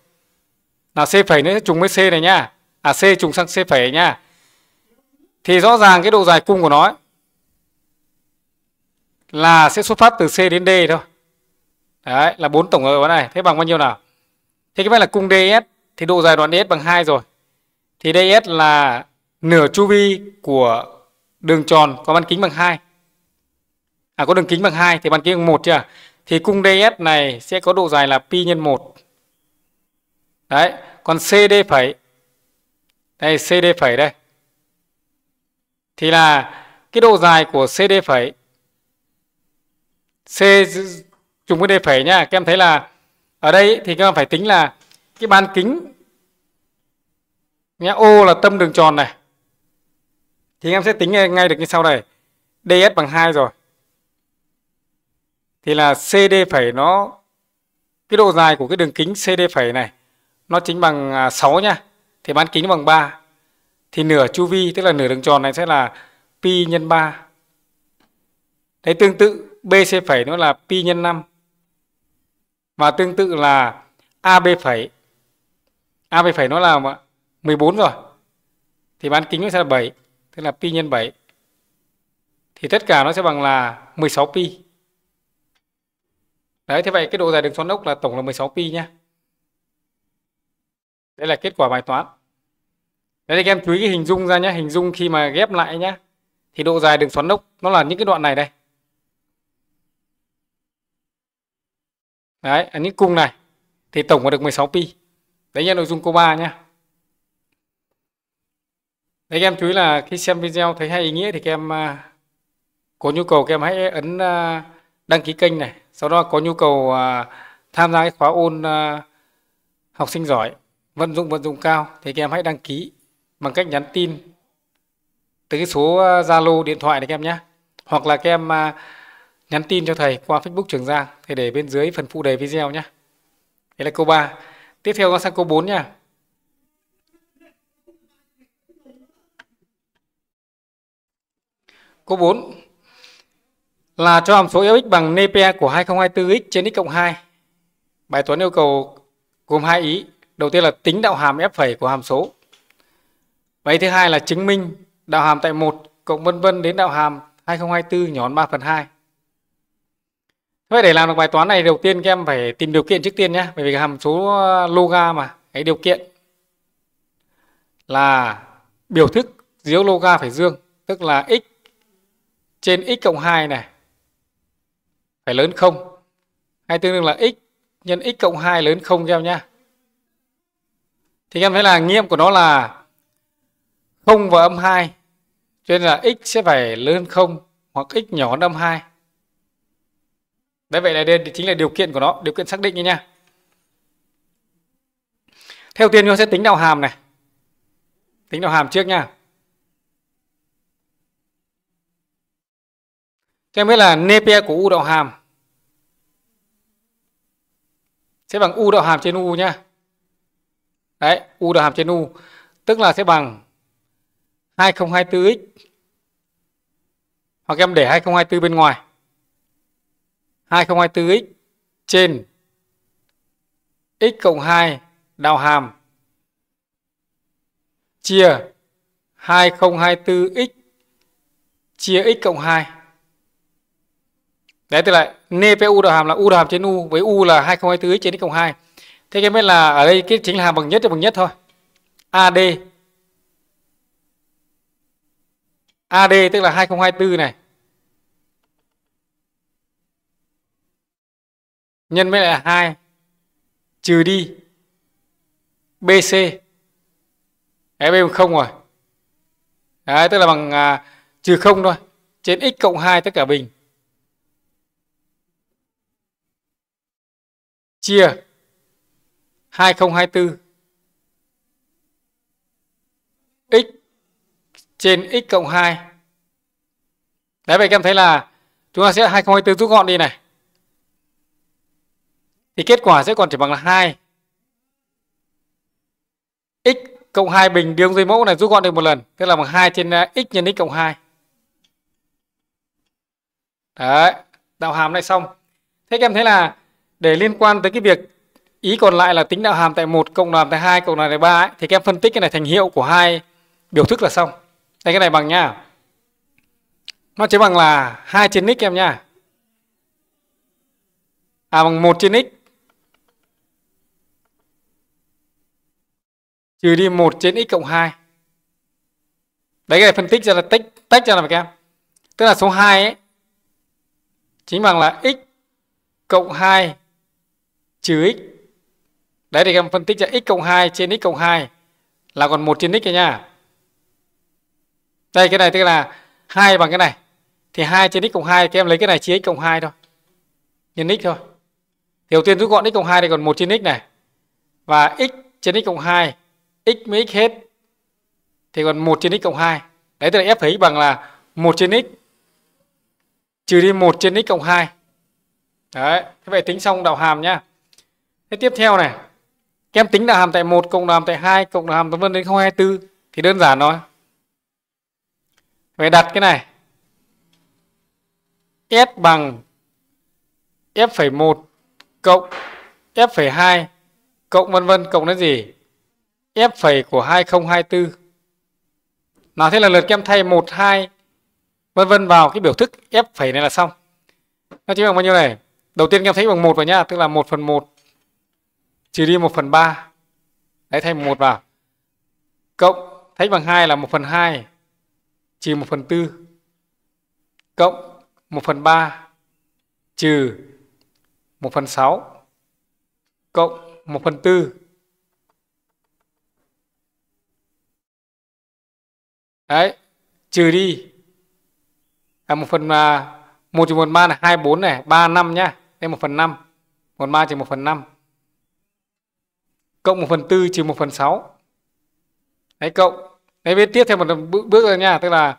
là c phẩy nữa trùng với c này nhá à c trùng sang c phẩy nhá thì rõ ràng cái độ dài cung của nó ấy, là sẽ xuất phát từ c đến d thôi đấy là bốn tổng hợp của này thế bằng bao nhiêu nào thế cái vậy là cung ds thì độ dài đoạn ds bằng 2 rồi thì ds là nửa chu vi của đường tròn có bán kính bằng 2 à có đường kính bằng 2 thì bán kính bằng 1 chưa thì cung ds này sẽ có độ dài là pi nhân 1 đấy còn cd phẩy đây cd phẩy đây thì là cái độ dài của cd phẩy c trùng với đề phẩy nhá các em thấy là ở đây thì các em phải tính là cái bán kính nhá ô là tâm đường tròn này thì em sẽ tính ngay được như sau này ds bằng 2 rồi thì là cd phẩy nó cái độ dài của cái đường kính cd phẩy này nó chính bằng 6 à, nhá thì bán kính bằng 3 thì nửa chu vi tức là nửa đường tròn này sẽ là pi nhân 3 đấy tương tự bc phẩy nó là pi nhân 5 và tương tự là AB phẩy. AB phẩy nó là 14 rồi. Thì bán kính nó sẽ là 7, tức là pi nhân 7. Thì tất cả nó sẽ bằng là 16 pi. Đấy, thế vậy cái độ dài đường xoắn ốc là tổng là 16 pi nhé. Đây là kết quả bài toán. Đấy thì các em chú ý cái hình dung ra nhé, hình dung khi mà ghép lại nhé. Thì độ dài đường xoắn ốc nó là những cái đoạn này đây. đấy là những cung này thì tổng có được 16 pi đấy là nội dung câu 3 nhá đấy các em chú ý là khi xem video thấy hay ý nghĩa thì các em à, có nhu cầu các em hãy ấn à, đăng ký kênh này sau đó có nhu cầu à, tham gia cái khóa ôn học sinh giỏi vận dụng vận dụng cao thì các em hãy đăng ký bằng cách nhắn tin từ cái số Zalo điện thoại này các em nhé hoặc là các em nhắn tin cho thầy qua Facebook Trường Giang. Thầy để bên dưới phần phụ đề video nhé. Đây là câu 3. Tiếp theo sang câu 4 nha. Câu 4 là cho hàm số fx bằng np của 2024x trên x cộng 2. Bài toán yêu cầu gồm hai ý. Đầu tiên là tính đạo hàm f phẩy của hàm số. Bài thứ hai là chứng minh đạo hàm tại 1 cộng vân vân đến đạo hàm 2024 nhón 3 phần 2. Vậy để làm được bài toán này đầu tiên các em phải tìm điều kiện trước tiên nhé. Bởi vì hàm số uh, loga mà, cái điều kiện là biểu thức díu loga phải dương. Tức là x trên x cộng 2 này phải lớn 0. Hay tương đương là x nhân x cộng 2 lớn 0 các em nhé. Thì các em thấy là nghiệm của nó là 0 và âm 2. Cho nên là x sẽ phải lớn 0 hoặc x nhỏ hơn âm 2 Đấy vậy là đây chính là điều kiện của nó, điều kiện xác định như nha. Theo tiên chúng ta sẽ tính đạo hàm này. Tính đạo hàm trước nha. Cho em biết là Napier của u đạo hàm sẽ bằng u đạo hàm trên u nhá. Đấy, u đạo hàm trên u tức là sẽ bằng 2024x hoặc em để 2024 bên ngoài 2024x trên x cộng 2 đào hàm chia 2024x chia x cộng 2. Đấy tức là NPU đào hàm là U đào hàm trên U với U là 2024x trên x cộng 2. Thế cái mới là ở đây cái chính là hàm bằng nhất cho bằng nhất thôi. AD AD tức là 2024 này nhân với lại 2 trừ đi BC. Đấy, bên không rồi. Đấy, tức là bằng à, trừ không thôi. Trên x cộng 2 tất cả bình. Chia 2024 x trên x cộng 2. Đấy vậy các em thấy là chúng ta sẽ 2024 rút gọn đi này thì kết quả sẽ còn chỉ bằng là 2. x cộng 2 bình đương dưới mẫu này rút gọn được một lần, tức là bằng 2 trên à, x nhân x cộng 2. Đấy, đạo hàm này xong. Thế các em thấy là để liên quan tới cái việc ý còn lại là tính đạo hàm tại 1 cộng đạo hàm tại 2 cộng đạo hàm tại 3 ấy, thì các em phân tích cái này thành hiệu của hai biểu thức là xong. Đây cái này bằng nha. Nó chỉ bằng là 2 trên x em nha. À bằng 1 trên x trừ đi 1 trên x cộng 2. Đấy cái này phân tích ra là tích tách ra là các em. Tức là số 2 ấy chính bằng là x cộng 2 trừ x. Đấy thì các em phân tích ra x cộng 2 trên x cộng 2 là còn 1 trên x rồi nha. Đây cái này tức là 2 bằng cái này. Thì 2 trên x cộng 2 các em lấy cái này chia x cộng 2 thôi. Nhân x thôi. Thì đầu tiên rút gọn x cộng 2 thì còn 1 trên x này. Và x trên x cộng 2 x mới x hết thì còn 1 trên x cộng 2. Đấy tức là f thấy bằng là 1 trên x trừ đi 1 trên x cộng 2. Đấy, thế vậy tính xong đạo hàm nhá. Thế tiếp theo này, các em tính đạo hàm tại 1 cộng đạo hàm tại 2 cộng đạo hàm vân vân đến 024 thì đơn giản thôi. Vậy đặt cái này S bằng F1 cộng F2 cộng vân vân cộng đến gì? F phẩy của 2024. Nào thế là lượt các em thay 1, 2 vân vân vào cái biểu thức F phẩy này là xong. Nó chỉ bằng bao nhiêu này? Đầu tiên các em thấy bằng 1 vào nhá, tức là 1 phần 1 trừ đi 1 phần 3. Đấy thay 1 vào. Cộng thấy bằng 2 là 1 phần 2 trừ 1 phần 4. Cộng 1 phần 3 trừ 1 phần 6 cộng 1 phần 4 đấy trừ đi là một phần à, một trừ một ma là hai bốn này ba năm nhá đây một phần năm một ma trừ một phần năm cộng một phần tư trừ một phần sáu đấy cộng đấy viết tiếp theo một bước, bước rồi nha tức là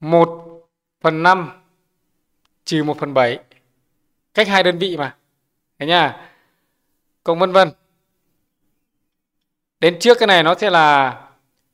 một phần năm trừ một phần bảy cách hai đơn vị mà đấy nha cộng vân vân đến trước cái này nó sẽ là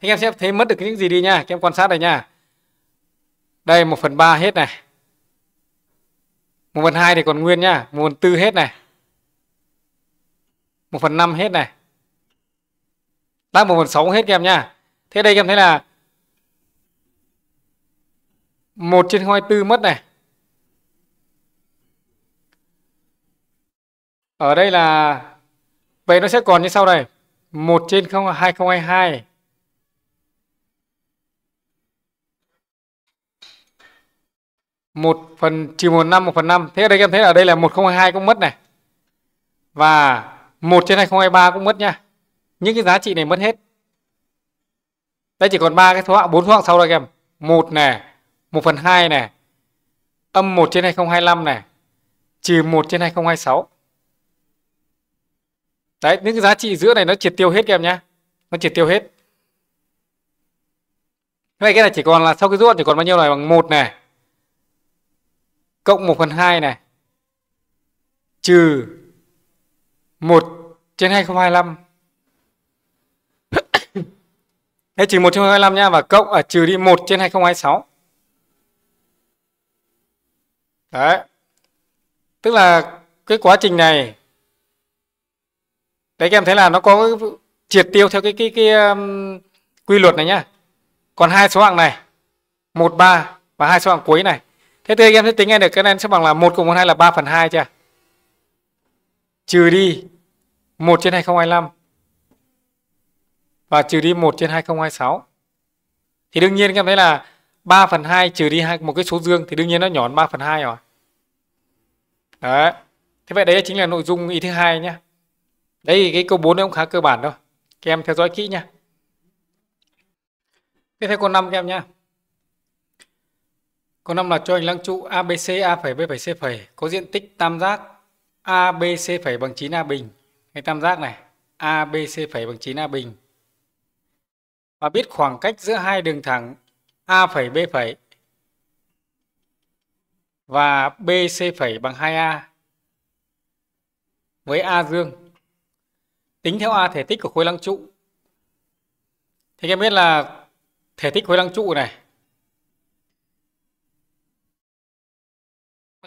Thế em sẽ thấy mất được những gì đi nha. Các em quan sát này nha. Đây 1 phần 3 hết này. 1 phần 2 thì còn nguyên nha. 1 phần 4 hết này. 1 phần 5 hết này. Lát 1 phần 6 hết các em nha. Thế đây các em thấy là 1 trên 24 mất này. Ở đây là Vậy nó sẽ còn như sau này 1 trên 0, 2022 1 phần trừ 1 năm 1 phần 5 thế ở đây các em thấy ở đây là 1022 cũng mất này và 1 trên 2023 cũng mất nha những cái giá trị này mất hết đây chỉ còn ba cái số hạng bốn số hạng sau đây các em một nè 1 phần 2 nè âm 1 trên 2025 nè trừ 1 trên 2026 đấy những cái giá trị giữa này nó triệt tiêu hết các em nhá nó triệt tiêu hết vậy cái này chỉ còn là sau cái rút chỉ còn bao nhiêu này bằng một này cộng 1 phần 2 này trừ 1 trên 2025 Đấy, trừ 1 trên 2025 nha và cộng ở à, trừ đi 1 trên 2026 Đấy Tức là cái quá trình này Đấy các em thấy là nó có triệt tiêu theo cái cái cái um, quy luật này nhá. Còn hai số hạng này, 1 3 và hai số hạng cuối này Thế thì anh em sẽ tính ngay được cái này sẽ bằng là 1 cộng 1 2 là 3 phần 2 chưa? Trừ đi 1 trên 2025 và trừ đi 1 trên 2026. Thì đương nhiên các em thấy là 3 phần 2 trừ đi một cái số dương thì đương nhiên nó nhỏ hơn 3 phần 2 rồi. Đấy. Thế vậy đấy chính là nội dung ý thứ hai nhé. Đấy cái câu 4 nó cũng khá cơ bản thôi. Các em theo dõi kỹ nha. Tiếp theo câu 5 các em nhé. Câu 5 là cho hành lăng trụ ABC A phẩy B phẩy C phẩy có diện tích tam giác ABC phẩy bằng 9 A bình. Cái tam giác này ABC phẩy bằng 9 A bình. Và biết khoảng cách giữa hai đường thẳng A phẩy B phẩy và BC phẩy bằng 2A với A dương. Tính theo A thể tích của khối lăng trụ. Thì em biết là thể tích khối lăng trụ này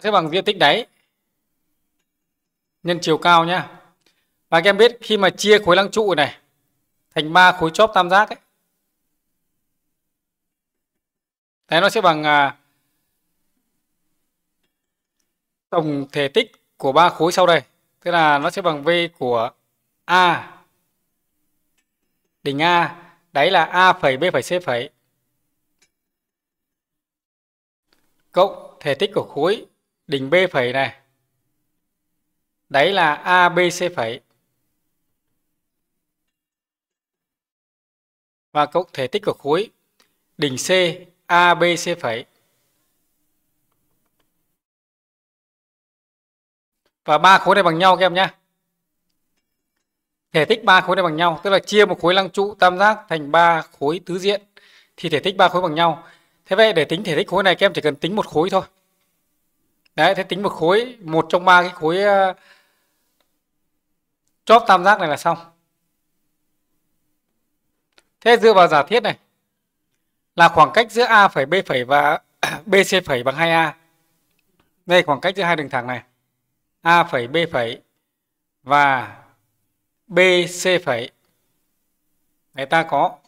sẽ bằng diện tích đáy nhân chiều cao nhá. Và các em biết khi mà chia khối lăng trụ này thành ba khối chóp tam giác ấy. Đấy nó sẽ bằng à, tổng thể tích của ba khối sau đây. Tức là nó sẽ bằng V của A đỉnh A đấy là A phẩy B phẩy C phẩy cộng thể tích của khối đỉnh B phẩy này. Đấy là ABC phẩy. Và cộng thể tích của khối đỉnh C ABC phẩy. Và ba khối này bằng nhau các em nhé. Thể tích ba khối này bằng nhau, tức là chia một khối lăng trụ tam giác thành ba khối tứ diện thì thể tích ba khối bằng nhau. Thế vậy để tính thể tích khối này các em chỉ cần tính một khối thôi đấy thế tính một khối một trong ba cái khối ờ, chóp tam giác này là xong thế dựa vào giả thiết này là khoảng cách giữa a phẩy b phẩy và bc phẩy bằng 2a đây khoảng cách giữa hai đường thẳng này a phẩy b phẩy và bc phẩy người ta có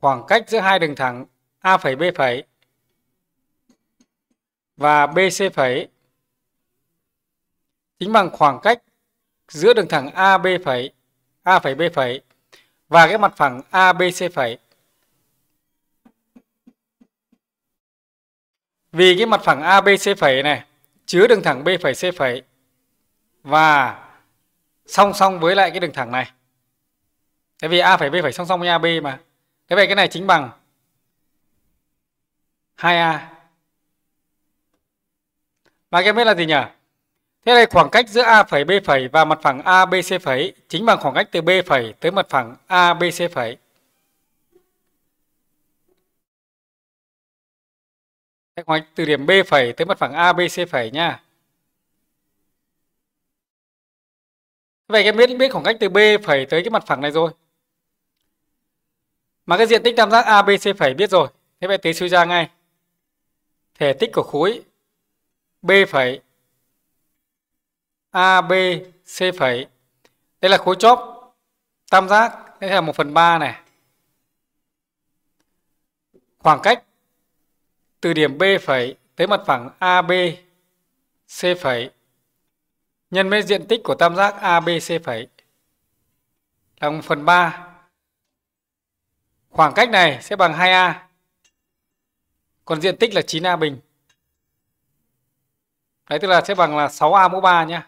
khoảng cách giữa hai đường thẳng a phẩy b phẩy và BC phẩy chính bằng khoảng cách giữa đường thẳng AB phẩy A phẩy B phẩy và cái mặt phẳng ABC phẩy. Vì cái mặt phẳng ABC phẩy này chứa đường thẳng B phẩy C phẩy và song song với lại cái đường thẳng này. Tại vì A phẩy B phẩy song song với AB mà. Thế vậy cái này chính bằng 2A mà các em biết là gì nhỉ? Thế đây khoảng cách giữa A phẩy B phẩy và mặt phẳng ABC phẩy chính bằng khoảng cách từ B phẩy tới mặt phẳng ABC phẩy. Khoảng cách từ điểm B phẩy tới mặt phẳng ABC phẩy nha. Vậy các biết biết khoảng cách từ B phẩy tới cái mặt phẳng này rồi. Mà cái diện tích tam giác ABC phẩy biết rồi. Thế vậy tứ suy ra ngay. Thể tích của khối B phẩy AB C phẩy đây là khối chóp tam giác đây là 1 phần 3 này khoảng cách từ điểm B phẩy tới mặt phẳng AB C phẩy nhân với diện tích của tam giác ABC phẩy là 1 phần 3 khoảng cách này sẽ bằng 2A còn diện tích là 9A bình đấy tức là sẽ bằng là 6a mũ 3 nhá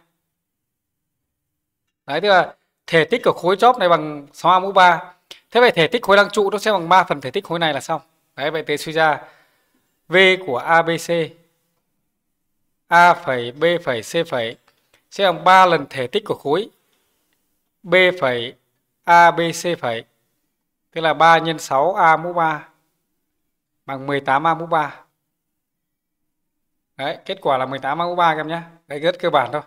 đấy tức là thể tích của khối chóp này bằng 6a mũ 3 thế vậy thể tích khối lăng trụ nó sẽ bằng 3 phần thể tích khối này là xong đấy vậy thì suy ra v của abc a phẩy b phẩy c phẩy sẽ bằng 3 lần thể tích của khối b phẩy abc phẩy tức là 3 nhân 6 a mũ 3 bằng 18 a mũ 3 Đấy, kết quả là 18 mã 3 các em nhé. Đấy rất cơ bản thôi.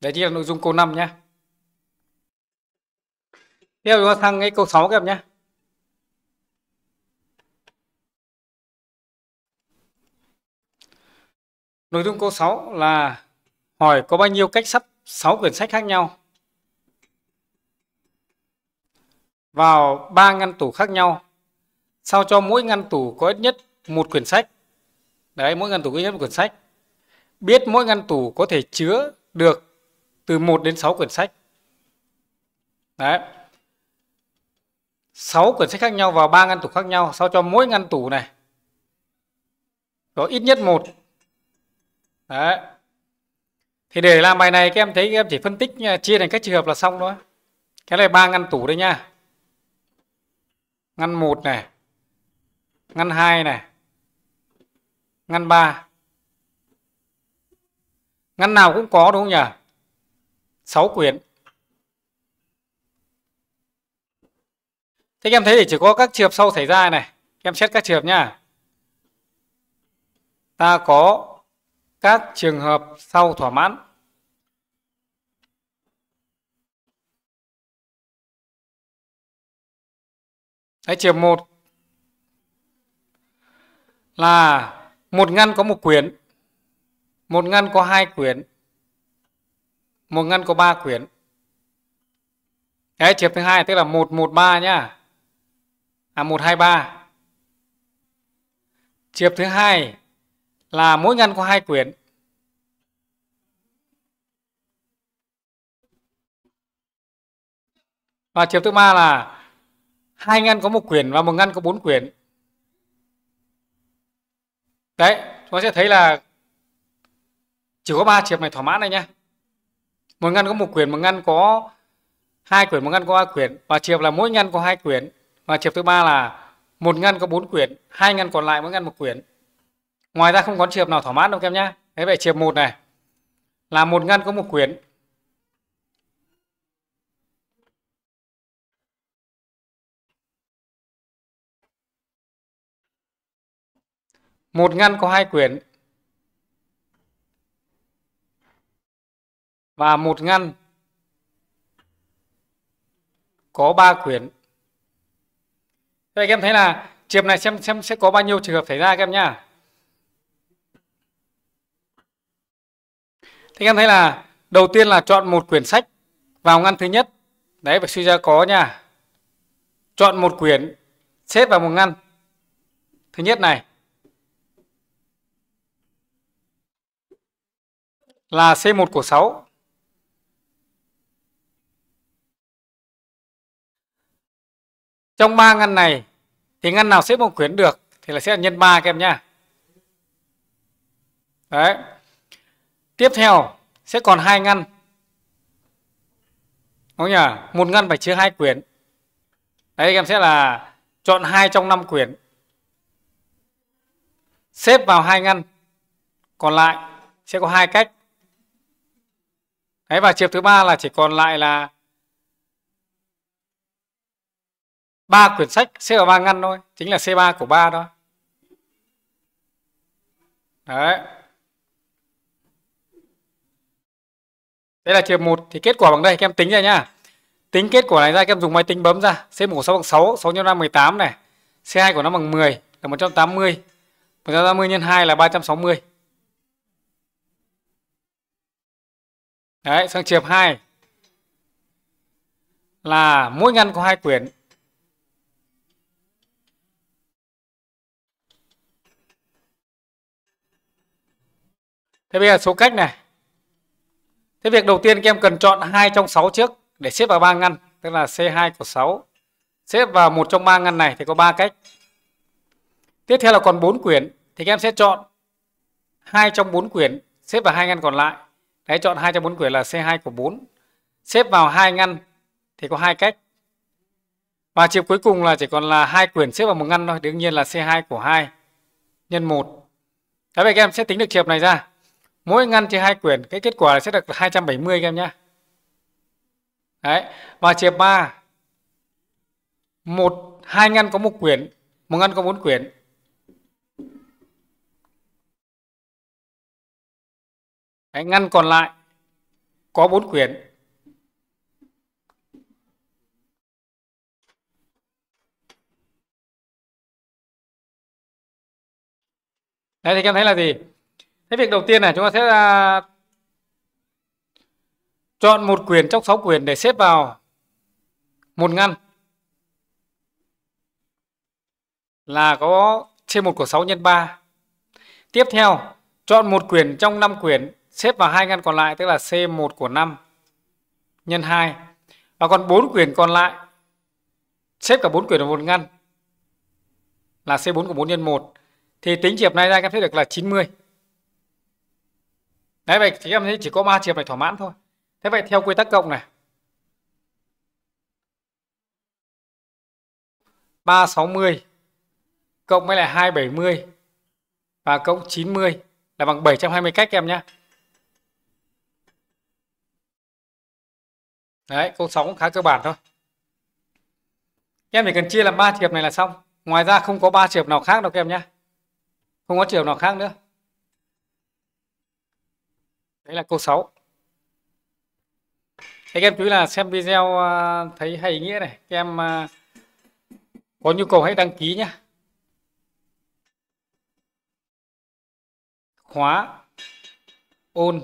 Đấy chính là nội dung câu 5 nhé. Tiếp theo chúng ta sang cái câu 6 các em nhé. Nội dung câu 6 là hỏi có bao nhiêu cách sắp 6 quyển sách khác nhau vào 3 ngăn tủ khác nhau sao cho mỗi ngăn tủ có ít nhất một quyển sách đấy mỗi ngăn tủ có nhất một quyển sách biết mỗi ngăn tủ có thể chứa được từ 1 đến 6 quyển sách đấy 6 quyển sách khác nhau vào ba ngăn tủ khác nhau sao cho mỗi ngăn tủ này có ít nhất một đấy thì để làm bài này các em thấy các em chỉ phân tích à, chia thành các trường hợp là xong thôi cái này ba ngăn tủ đây nha ngăn một này ngăn hai này ngăn 3 ngăn nào cũng có đúng không nhỉ 6 quyển thế em thấy thì chỉ có các trường sau xảy ra này em xét các trường nhá ta có các trường hợp sau thỏa mãn Đấy, trường 1 là một ngăn có một quyển một ngăn có hai quyển một ngăn có ba quyển cái chiều thứ hai tức là một một ba nhá à một hai ba chiều thứ hai là mỗi ngăn có hai quyển và chiều thứ ba là hai ngăn có một quyển và một ngăn có bốn quyển đấy chúng ta sẽ thấy là chỉ có ba trường này thỏa mãn này nhá một ngăn có một quyển một ngăn có hai quyển một ngăn có ba quyển và chiệp là mỗi ngăn có hai quyển và chiệp thứ ba là một ngăn có bốn quyển hai ngăn còn lại mỗi ngăn một quyển ngoài ra không có chiệp nào thỏa mãn đâu các em nhá thế vậy chiệp một này là một ngăn có một quyển một ngăn có hai quyển và một ngăn có ba quyển Đây, em thấy là trường này xem xem sẽ có bao nhiêu trường hợp xảy ra các em nhá. Thế em thấy là đầu tiên là chọn một quyển sách vào ngăn thứ nhất. Đấy phải suy ra có nha. Chọn một quyển xếp vào một ngăn. Thứ nhất này. là C1 của 6. Trong 3 ngăn này thì ngăn nào xếp một quyển được thì là sẽ nhân 3 các em nhá. Đấy. Tiếp theo sẽ còn hai ngăn. Đúng nhỉ? Một ngăn phải chứa hai quyển. Đấy các em sẽ là chọn hai trong năm quyển. Xếp vào hai ngăn. Còn lại sẽ có hai cách đấy và chiều thứ ba là chỉ còn lại là ba quyển sách c vào ba ngăn thôi chính là c 3 của ba đó đấy Đây là trường 1 thì kết quả bằng đây các em tính ra nhá. Tính kết quả này ra các em dùng máy tính bấm ra, C1 của 6 bằng 6, 6 x 5 18 này. C2 của nó bằng 10 là 180. 180 x 2 là 360. Đấy, sang chiệp 2 là mỗi ngăn có hai quyển. Thế bây giờ số cách này. Thế việc đầu tiên các em cần chọn hai trong 6 trước để xếp vào ba ngăn, tức là C2 của 6. Xếp vào một trong ba ngăn này thì có ba cách. Tiếp theo là còn 4 quyển thì các em sẽ chọn hai trong 4 quyển xếp vào hai ngăn còn lại. Đấy chọn 2 trong 4 quyển là C2 của 4. Xếp vào hai ngăn thì có hai cách. Và chiều cuối cùng là chỉ còn là hai quyển xếp vào một ngăn thôi, đương nhiên là C2 của 2 nhân 1. Đấy vậy các em sẽ tính được chiều này ra. Mỗi ngăn chia hai quyển, cái kết quả sẽ được 270 các em nhé. Đấy, và chiều 3 một hai ngăn có một quyển, một ngăn có bốn quyển Đấy, ngăn còn lại có bốn quyền Đấy thì các em thấy là gì? Thế việc đầu tiên là chúng ta sẽ uh, chọn một quyền trong 6 quyền để xếp vào một ngăn là có trên 1 của 6 nhân 3. Tiếp theo, chọn một quyền trong 5 quyền xếp vào hai ngăn còn lại tức là C1 của 5 nhân 2 và còn bốn quyển còn lại xếp cả bốn quyển vào một ngăn là C4 của 4 nhân 1 thì tính chiệp này ra em thấy được là 90. Đấy vậy thì em thấy chỉ có ba chiệp này thỏa mãn thôi. Thế vậy theo quy tắc cộng này 360 cộng với lại 270 và cộng 90 là bằng 720 cách em nhé. đấy câu 6 cũng khá cơ bản thôi em chỉ cần chia làm ba trường này là xong ngoài ra không có ba trường nào khác đâu các em nhé không có trường nào khác nữa đấy là câu 6 Thế các em chú ý là xem video à, thấy hay ý nghĩa này. Các em à, có nhu cầu hãy đăng ký nhé. Khóa ôn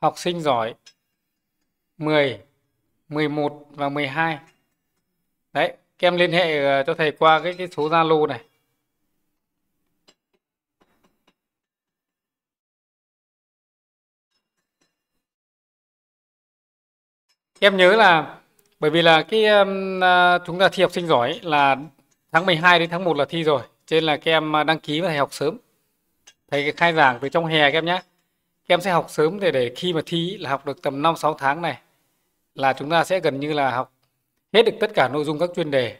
học sinh giỏi 10, 11 và 12. Đấy, các em liên hệ ờ, cho thầy qua cái cái số Zalo này. Em nhớ là bởi vì là cái à, chúng ta thi học sinh giỏi là tháng 12 đến tháng 1 là thi rồi, trên là các em à, đăng ký và thầy học sớm. Thầy khai giảng từ trong hè các em nhé. Các em sẽ học sớm để để khi mà thi là học được tầm 5 6 tháng này là chúng ta sẽ gần như là học hết được tất cả nội dung các chuyên đề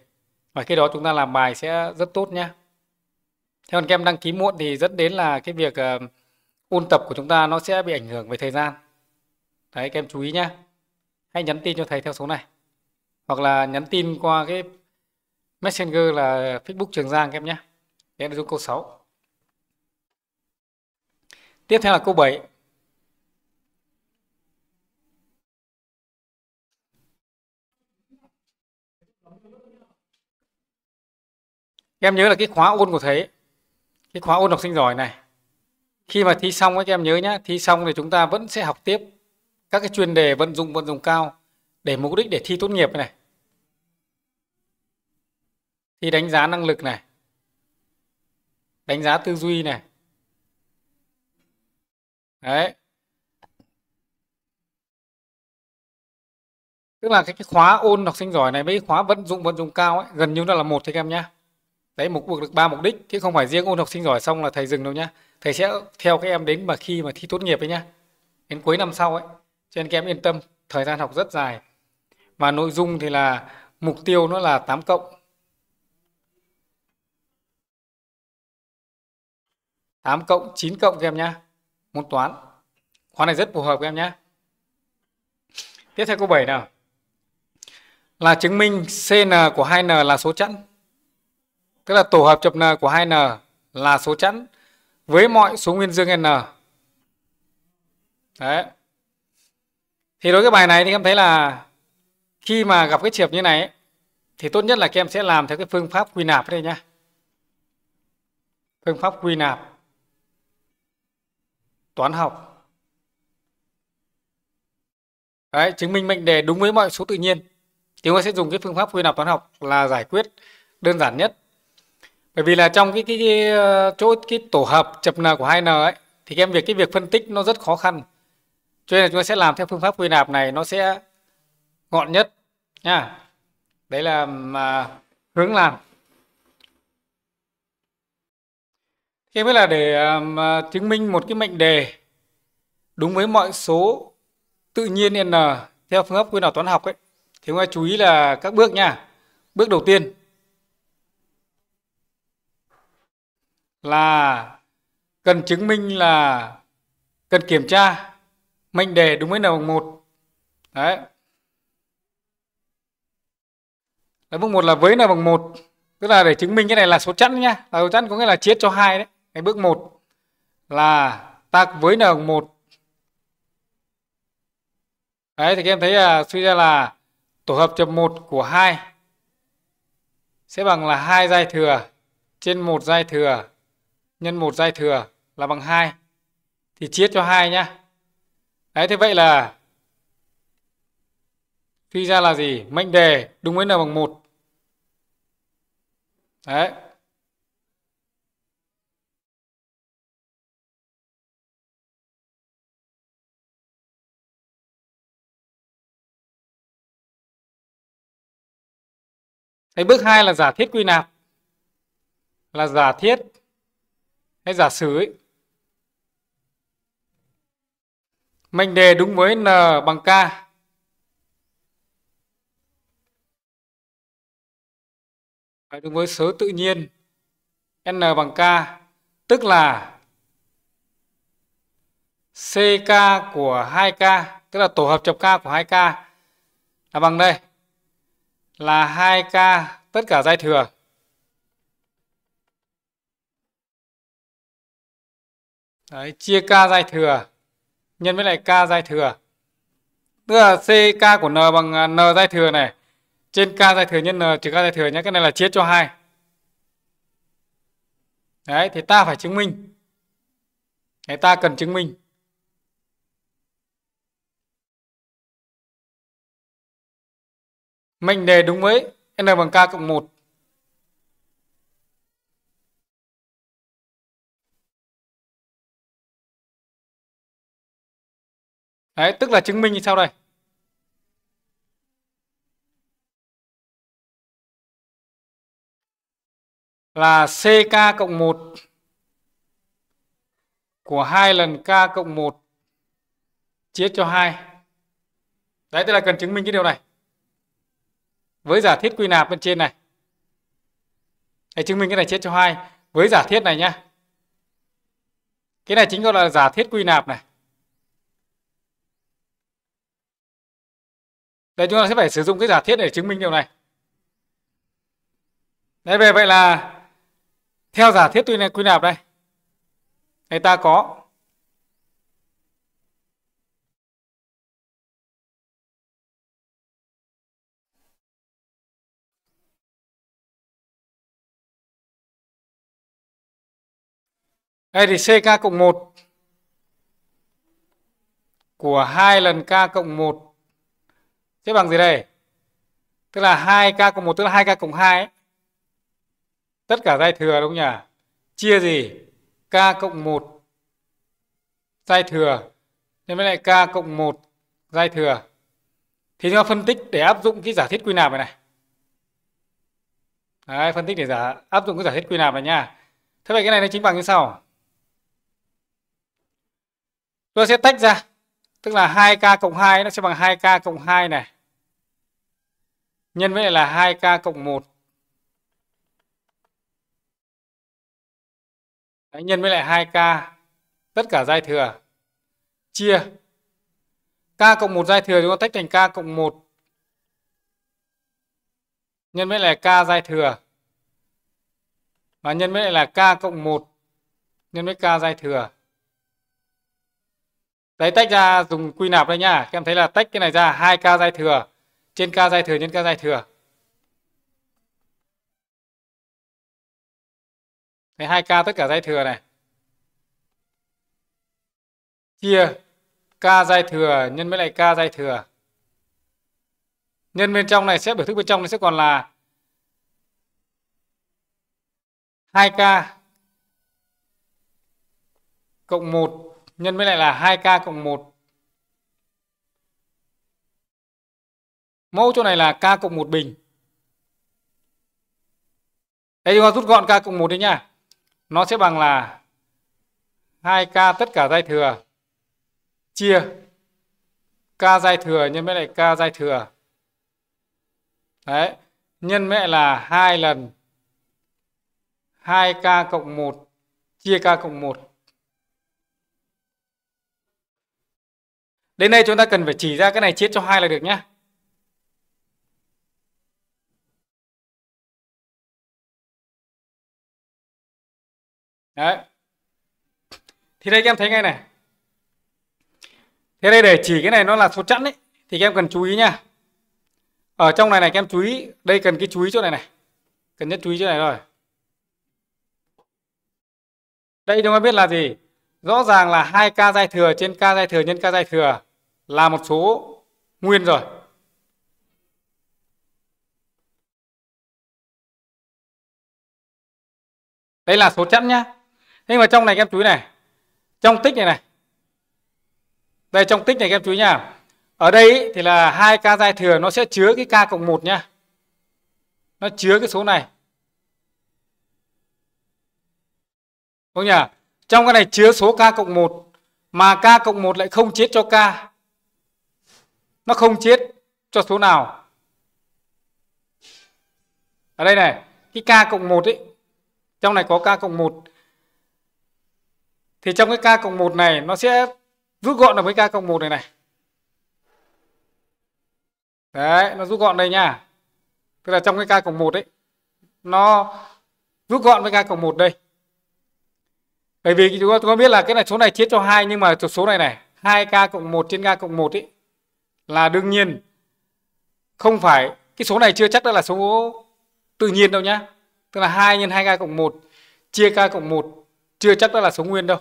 và khi đó chúng ta làm bài sẽ rất tốt nhé. Thế còn các em đăng ký muộn thì dẫn đến là cái việc uh, ôn tập của chúng ta nó sẽ bị ảnh hưởng về thời gian. Đấy các em chú ý nhé. Hãy nhắn tin cho thầy theo số này. Hoặc là nhắn tin qua cái Messenger là Facebook Trường Giang các em nhé. Đây là câu 6. Tiếp theo là câu 7. em nhớ là cái khóa ôn của thầy cái khóa ôn học sinh giỏi này khi mà thi xong ấy, các em nhớ nhá thi xong thì chúng ta vẫn sẽ học tiếp các cái chuyên đề vận dụng vận dụng cao để mục đích để thi tốt nghiệp này thi đánh giá năng lực này đánh giá tư duy này đấy tức là cái, cái khóa ôn học sinh giỏi này với khóa vận dụng vận dụng cao ấy gần như là một thì các em nhá đấy một cuộc được ba mục đích chứ không phải riêng ôn học sinh giỏi xong là thầy dừng đâu nhá thầy sẽ theo các em đến mà khi mà thi tốt nghiệp ấy nhá đến cuối năm sau ấy cho nên các em yên tâm thời gian học rất dài và nội dung thì là mục tiêu nó là 8 cộng 8 cộng 9 cộng các em nhá môn toán khóa này rất phù hợp các em nhá tiếp theo câu 7 nào là chứng minh CN của 2N là số chẵn tức là tổ hợp chập n của hai n là số chẵn với mọi số nguyên dương n. Đấy. Thì đối với bài này thì em thấy là khi mà gặp cái trường như này thì tốt nhất là các em sẽ làm theo cái phương pháp quy nạp đây nhá. Phương pháp quy nạp toán học. Đấy, chứng minh mệnh đề đúng với mọi số tự nhiên. Thì chúng ta sẽ dùng cái phương pháp quy nạp toán học là giải quyết đơn giản nhất bởi vì là trong cái cái, cái ờ, chỗ cái tổ hợp chập n của hai n ấy thì em việc cái việc phân tích nó rất khó khăn cho nên là chúng ta sẽ làm theo phương pháp quy nạp này nó sẽ gọn nhất nha đấy là mà hướng làm thế mới là để mà ờ, chứng minh một cái mệnh đề đúng với mọi số tự nhiên n theo phương pháp quy nạp toán học ấy thì chúng ta chú ý là các bước nha bước đầu tiên là cần chứng minh là cần kiểm tra mệnh đề đúng với n bằng một đấy Đấy, bước một là với n bằng một tức là để chứng minh cái này là số chẵn nhá là số chẵn có nghĩa là chiết cho hai đấy cái bước một là ta với n bằng một đấy thì các em thấy là suy ra là tổ hợp chập một của hai sẽ bằng là hai dây thừa trên một dây thừa nhân 1 giai thừa là bằng 2 thì chia cho 2 nhá. Đấy thế vậy là suy ra là gì? Mệnh đề đúng với n bằng 1. Đấy. Đấy, bước 2 là giả thiết quy nạp. Là giả thiết hay giả sử ấy, mệnh đề đúng với n bằng k đúng với số tự nhiên n bằng k tức là ck của 2k tức là tổ hợp chập k của 2k là bằng đây là 2k tất cả dây thừa Đấy, chia k dài thừa nhân với lại k dài thừa. Tức là CK của n bằng à, n dài thừa này trên k dài thừa nhân n trừ k dài thừa nhé, cái này là chia cho hai. Đấy thì ta phải chứng minh. Đấy ta cần chứng minh. Mệnh đề đúng với n bằng k cộng 1 Đấy, tức là chứng minh như sau đây. Là CK cộng 1 của hai lần K cộng 1 chia cho 2. Đấy, tức là cần chứng minh cái điều này. Với giả thiết quy nạp bên trên này. Để chứng minh cái này chia cho 2. Với giả thiết này nhá. Cái này chính gọi là giả thiết quy nạp này. đây chúng ta sẽ phải sử dụng cái giả thiết để chứng minh điều này đấy về vậy là theo giả thiết tôi này quy nạp đây người ta có Đây thì CK cộng 1 của 2 lần K cộng 1 thế bằng gì đây tức là 2k cộng 1 tức là 2k cộng 2 tất cả dây thừa đúng không nhỉ chia gì k cộng 1 dây thừa nên với lại k cộng 1 dây thừa thì chúng ta phân tích để áp dụng cái giả thiết quy nạp này này Đấy, phân tích để giả áp dụng cái giả thiết quy nạp này nha thế vậy cái này nó chính bằng như sau tôi sẽ tách ra tức là 2k cộng 2 nó sẽ bằng 2k cộng 2 này nhân với lại là 2k cộng 1 Đấy, nhân với lại 2k tất cả giai thừa chia k cộng 1 giai thừa chúng ta tách thành k cộng 1 nhân với lại k giai thừa và nhân với lại là k cộng 1 nhân với k giai thừa Đấy tách ra dùng quy nạp đây nhá. Các em thấy là tách cái này ra 2k giai thừa trên k giải thừa nhân k giải thừa Thế 2k tất cả giải thừa này. Chia k giải thừa nhân với lại k giải thừa. Nhân bên trong này sẽ biểu thức bên trong này sẽ còn là 2k cộng 1 nhân với lại là 2k cộng 1 mẫu chỗ này là k cộng một bình đây chúng ta rút gọn k cộng một đi nha, nó sẽ bằng là 2k tất cả dây thừa chia k dây thừa nhân với lại k dây thừa đấy nhân với là hai lần 2k cộng 1 chia k cộng 1 đến đây chúng ta cần phải chỉ ra cái này chia cho hai là được nhé đấy thì đây các em thấy ngay này thế đây để chỉ cái này nó là số chẵn đấy thì các em cần chú ý nha ở trong này này các em chú ý đây cần cái chú ý chỗ này này cần nhất chú ý chỗ này rồi đây chúng ta biết là gì rõ ràng là hai k dai thừa trên k dai thừa nhân k dai thừa là một số nguyên rồi đây là số chẵn nhá nhưng mà trong này em chú ý này trong tích này này đây trong tích này em chú ý nha ở đây thì là hai ca giai thừa nó sẽ chứa cái k cộng một nhá nó chứa cái số này đúng nhỉ trong cái này chứa số k cộng một mà k cộng một lại không chết cho k nó không chết cho số nào ở đây này cái k cộng một ấy trong này có k cộng một thì trong cái k cộng 1 này nó sẽ rút gọn được cái k cộng 1 này này đấy nó rút gọn đây nha tức là trong cái k cộng 1 ấy nó rút gọn với k cộng 1 đây bởi vì chúng ta, chúng ta biết là cái này số này chia cho hai nhưng mà số này này 2k cộng 1 trên k cộng 1 ấy là đương nhiên không phải cái số này chưa chắc đã là số tự nhiên đâu nhá. Tức là 2 nhân 2k cộng 1 chia k cộng 1 chưa chắc đã là số nguyên đâu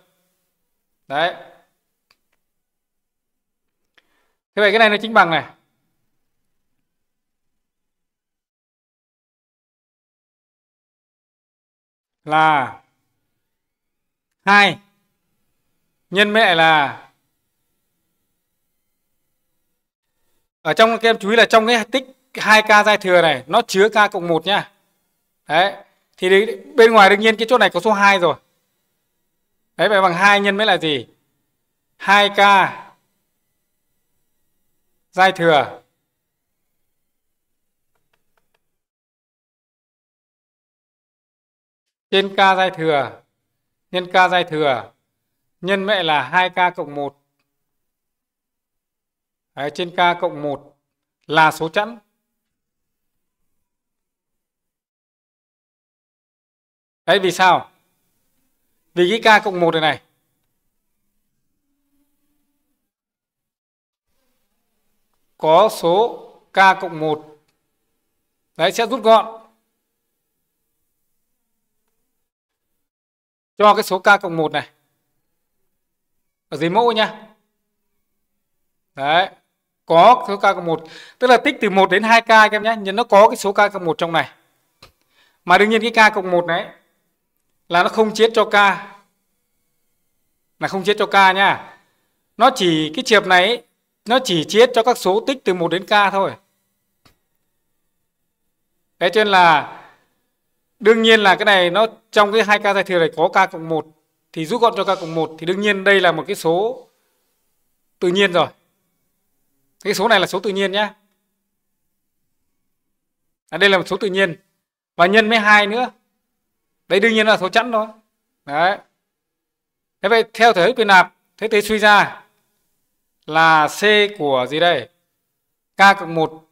đấy thế vậy cái này nó chính bằng này là 2 nhân mẹ là ở trong các em chú ý là trong cái tích 2k giai thừa này nó chứa k cộng 1 nhá. Đấy. Thì bên ngoài đương nhiên cái chỗ này có số 2 rồi. Đấy vậy bằng 2 nhân với là gì? 2k giai thừa trên k giai thừa nhân k giai thừa nhân mẹ là 2k cộng 1 Đấy, trên k cộng 1 là số chẵn Đấy vì sao? Vì cái K cộng 1 này này. Có số K cộng 1. Đấy sẽ rút gọn. Cho cái số K cộng 1 này. Ở dưới mẫu nhá. Đấy, có số k cộng 1 tức là tích từ 1 đến 2k các em nhé nhưng nó có cái số k cộng 1 trong này mà đương nhiên cái k cộng 1 này là nó không chết cho ca là không chết cho ca nha nó chỉ cái triệp này nó chỉ chết cho các số tích từ 1 đến k thôi thế cho nên là đương nhiên là cái này nó trong cái hai k giải thừa này có k cộng một thì rút gọn cho k cộng một thì đương nhiên đây là một cái số tự nhiên rồi cái số này là số tự nhiên nhá à, đây là một số tự nhiên và nhân với hai nữa đấy đương nhiên là số chẵn thôi đấy thế vậy theo thể hữu quyền nạp thế tế suy ra là c của gì đây k cộng một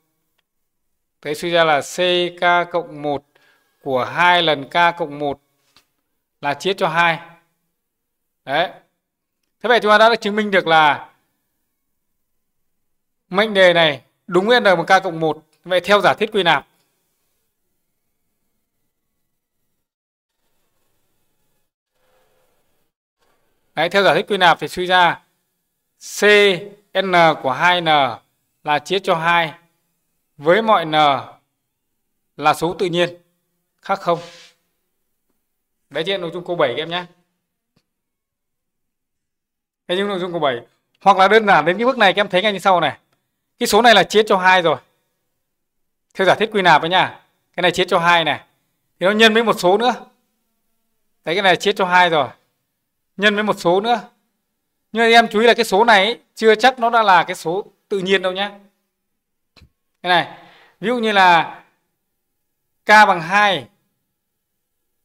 thế suy ra là c k cộng một của hai lần k cộng một là chia cho hai đấy thế vậy chúng ta đã chứng minh được là mệnh đề này đúng với n bằng k cộng một vậy theo giả thiết quy nạp Đấy, theo giả thích quy nạp thì suy ra C n của 2n là chia cho 2 với mọi n là số tự nhiên khác không. Đấy trên nội dung câu 7 các em nhé. đấy những nội dung câu 7 hoặc là đơn giản đến cái bước này các em thấy ngay như sau này. Cái số này là chia cho 2 rồi. Theo giả thiết quy nạp ấy nha. Cái này chia cho 2 này. Thì nó nhân với một số nữa. Đấy cái này chia cho 2 rồi nhân với một số nữa nhưng em chú ý là cái số này chưa chắc nó đã là cái số tự nhiên đâu nhé cái này ví dụ như là k bằng 2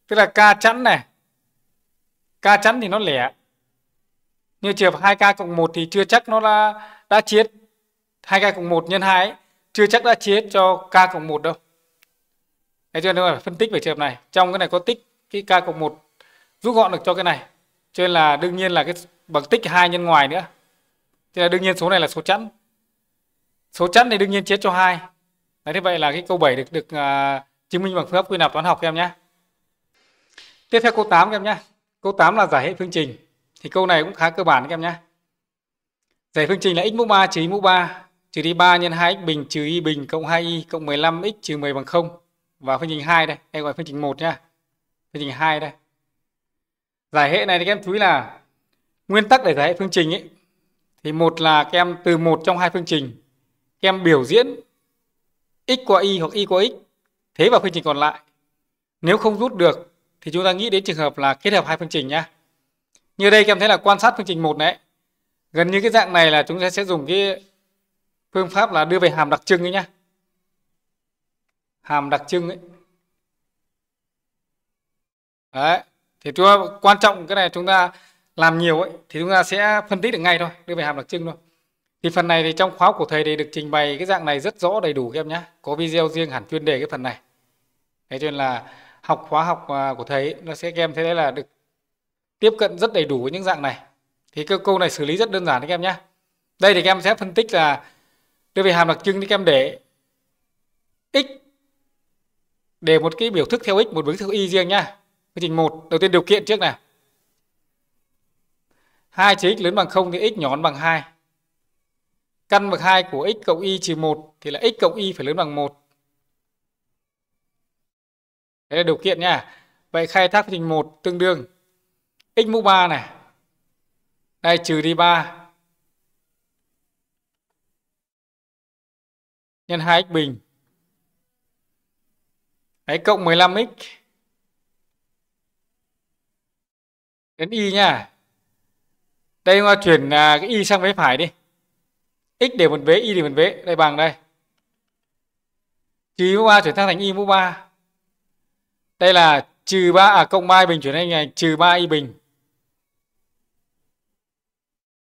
tức là k chẵn này k chẵn thì nó lẻ như trường hợp 2k cộng 1 thì chưa chắc nó đã, đã chia 2k cộng 1 nhân 2 ấy, chưa chắc đã chia cho k cộng 1 đâu Thế cho nên phải phân tích về trường hợp này trong cái này có tích cái k cộng 1 rút gọn được cho cái này cho nên là đương nhiên là cái bằng tích hai nhân ngoài nữa cho nên là đương nhiên số này là số chẵn số chẵn thì đương nhiên chia cho hai Đấy, thế vậy là cái câu 7 được được uh, chứng minh bằng phương pháp quy nạp toán học các em nhé tiếp theo câu 8 các em nhé câu 8 là giải hệ phương trình thì câu này cũng khá cơ bản các em nhé giải phương trình là x mũ 3 trừ y mũ 3 trừ đi 3 nhân 2x bình trừ y bình cộng 2y cộng 15x trừ 10 bằng 0 và phương trình 2 đây, em gọi phương trình 1 nhá. Phương trình 2 đây giải hệ này thì các em chú ý là nguyên tắc để giải hệ phương trình ấy thì một là các em từ một trong hai phương trình các em biểu diễn x qua y hoặc y qua x thế vào phương trình còn lại nếu không rút được thì chúng ta nghĩ đến trường hợp là kết hợp hai phương trình nhá như đây các em thấy là quan sát phương trình một đấy gần như cái dạng này là chúng ta sẽ dùng cái phương pháp là đưa về hàm đặc trưng ấy nhá hàm đặc trưng ấy đấy thì chúng ta quan trọng cái này chúng ta làm nhiều ấy thì chúng ta sẽ phân tích được ngay thôi đưa về hàm đặc trưng thôi thì phần này thì trong khóa của thầy thì được trình bày cái dạng này rất rõ đầy đủ các em nhé có video riêng hẳn chuyên đề cái phần này thế cho nên là học khóa học à, của thầy nó sẽ các em thế đấy là được tiếp cận rất đầy đủ với những dạng này thì cái câu này xử lý rất đơn giản các em nhé đây thì các em sẽ phân tích là đưa về hàm đặc trưng thì các em để x để một cái biểu thức theo x một biểu thức theo y riêng nhá quy trình một đầu tiên điều kiện trước này hai trừ x lớn bằng không thì x nhỏ hơn bằng hai căn bậc 2 của x cộng y trừ 1 thì là x cộng y phải lớn bằng 1. Đấy là điều kiện nha. Vậy khai thác trình 1 tương đương x mũ 3 này. Đây trừ đi 3. Nhân 2x bình. Đấy cộng 15x. đến y nha đây mà chuyển à, cái y sang vế phải đi x để một vế y để một vế đây bằng đây trừ mũ ba chuyển sang thành y mũ ba đây là trừ ba à cộng ba y bình chuyển thành à, trừ ba y bình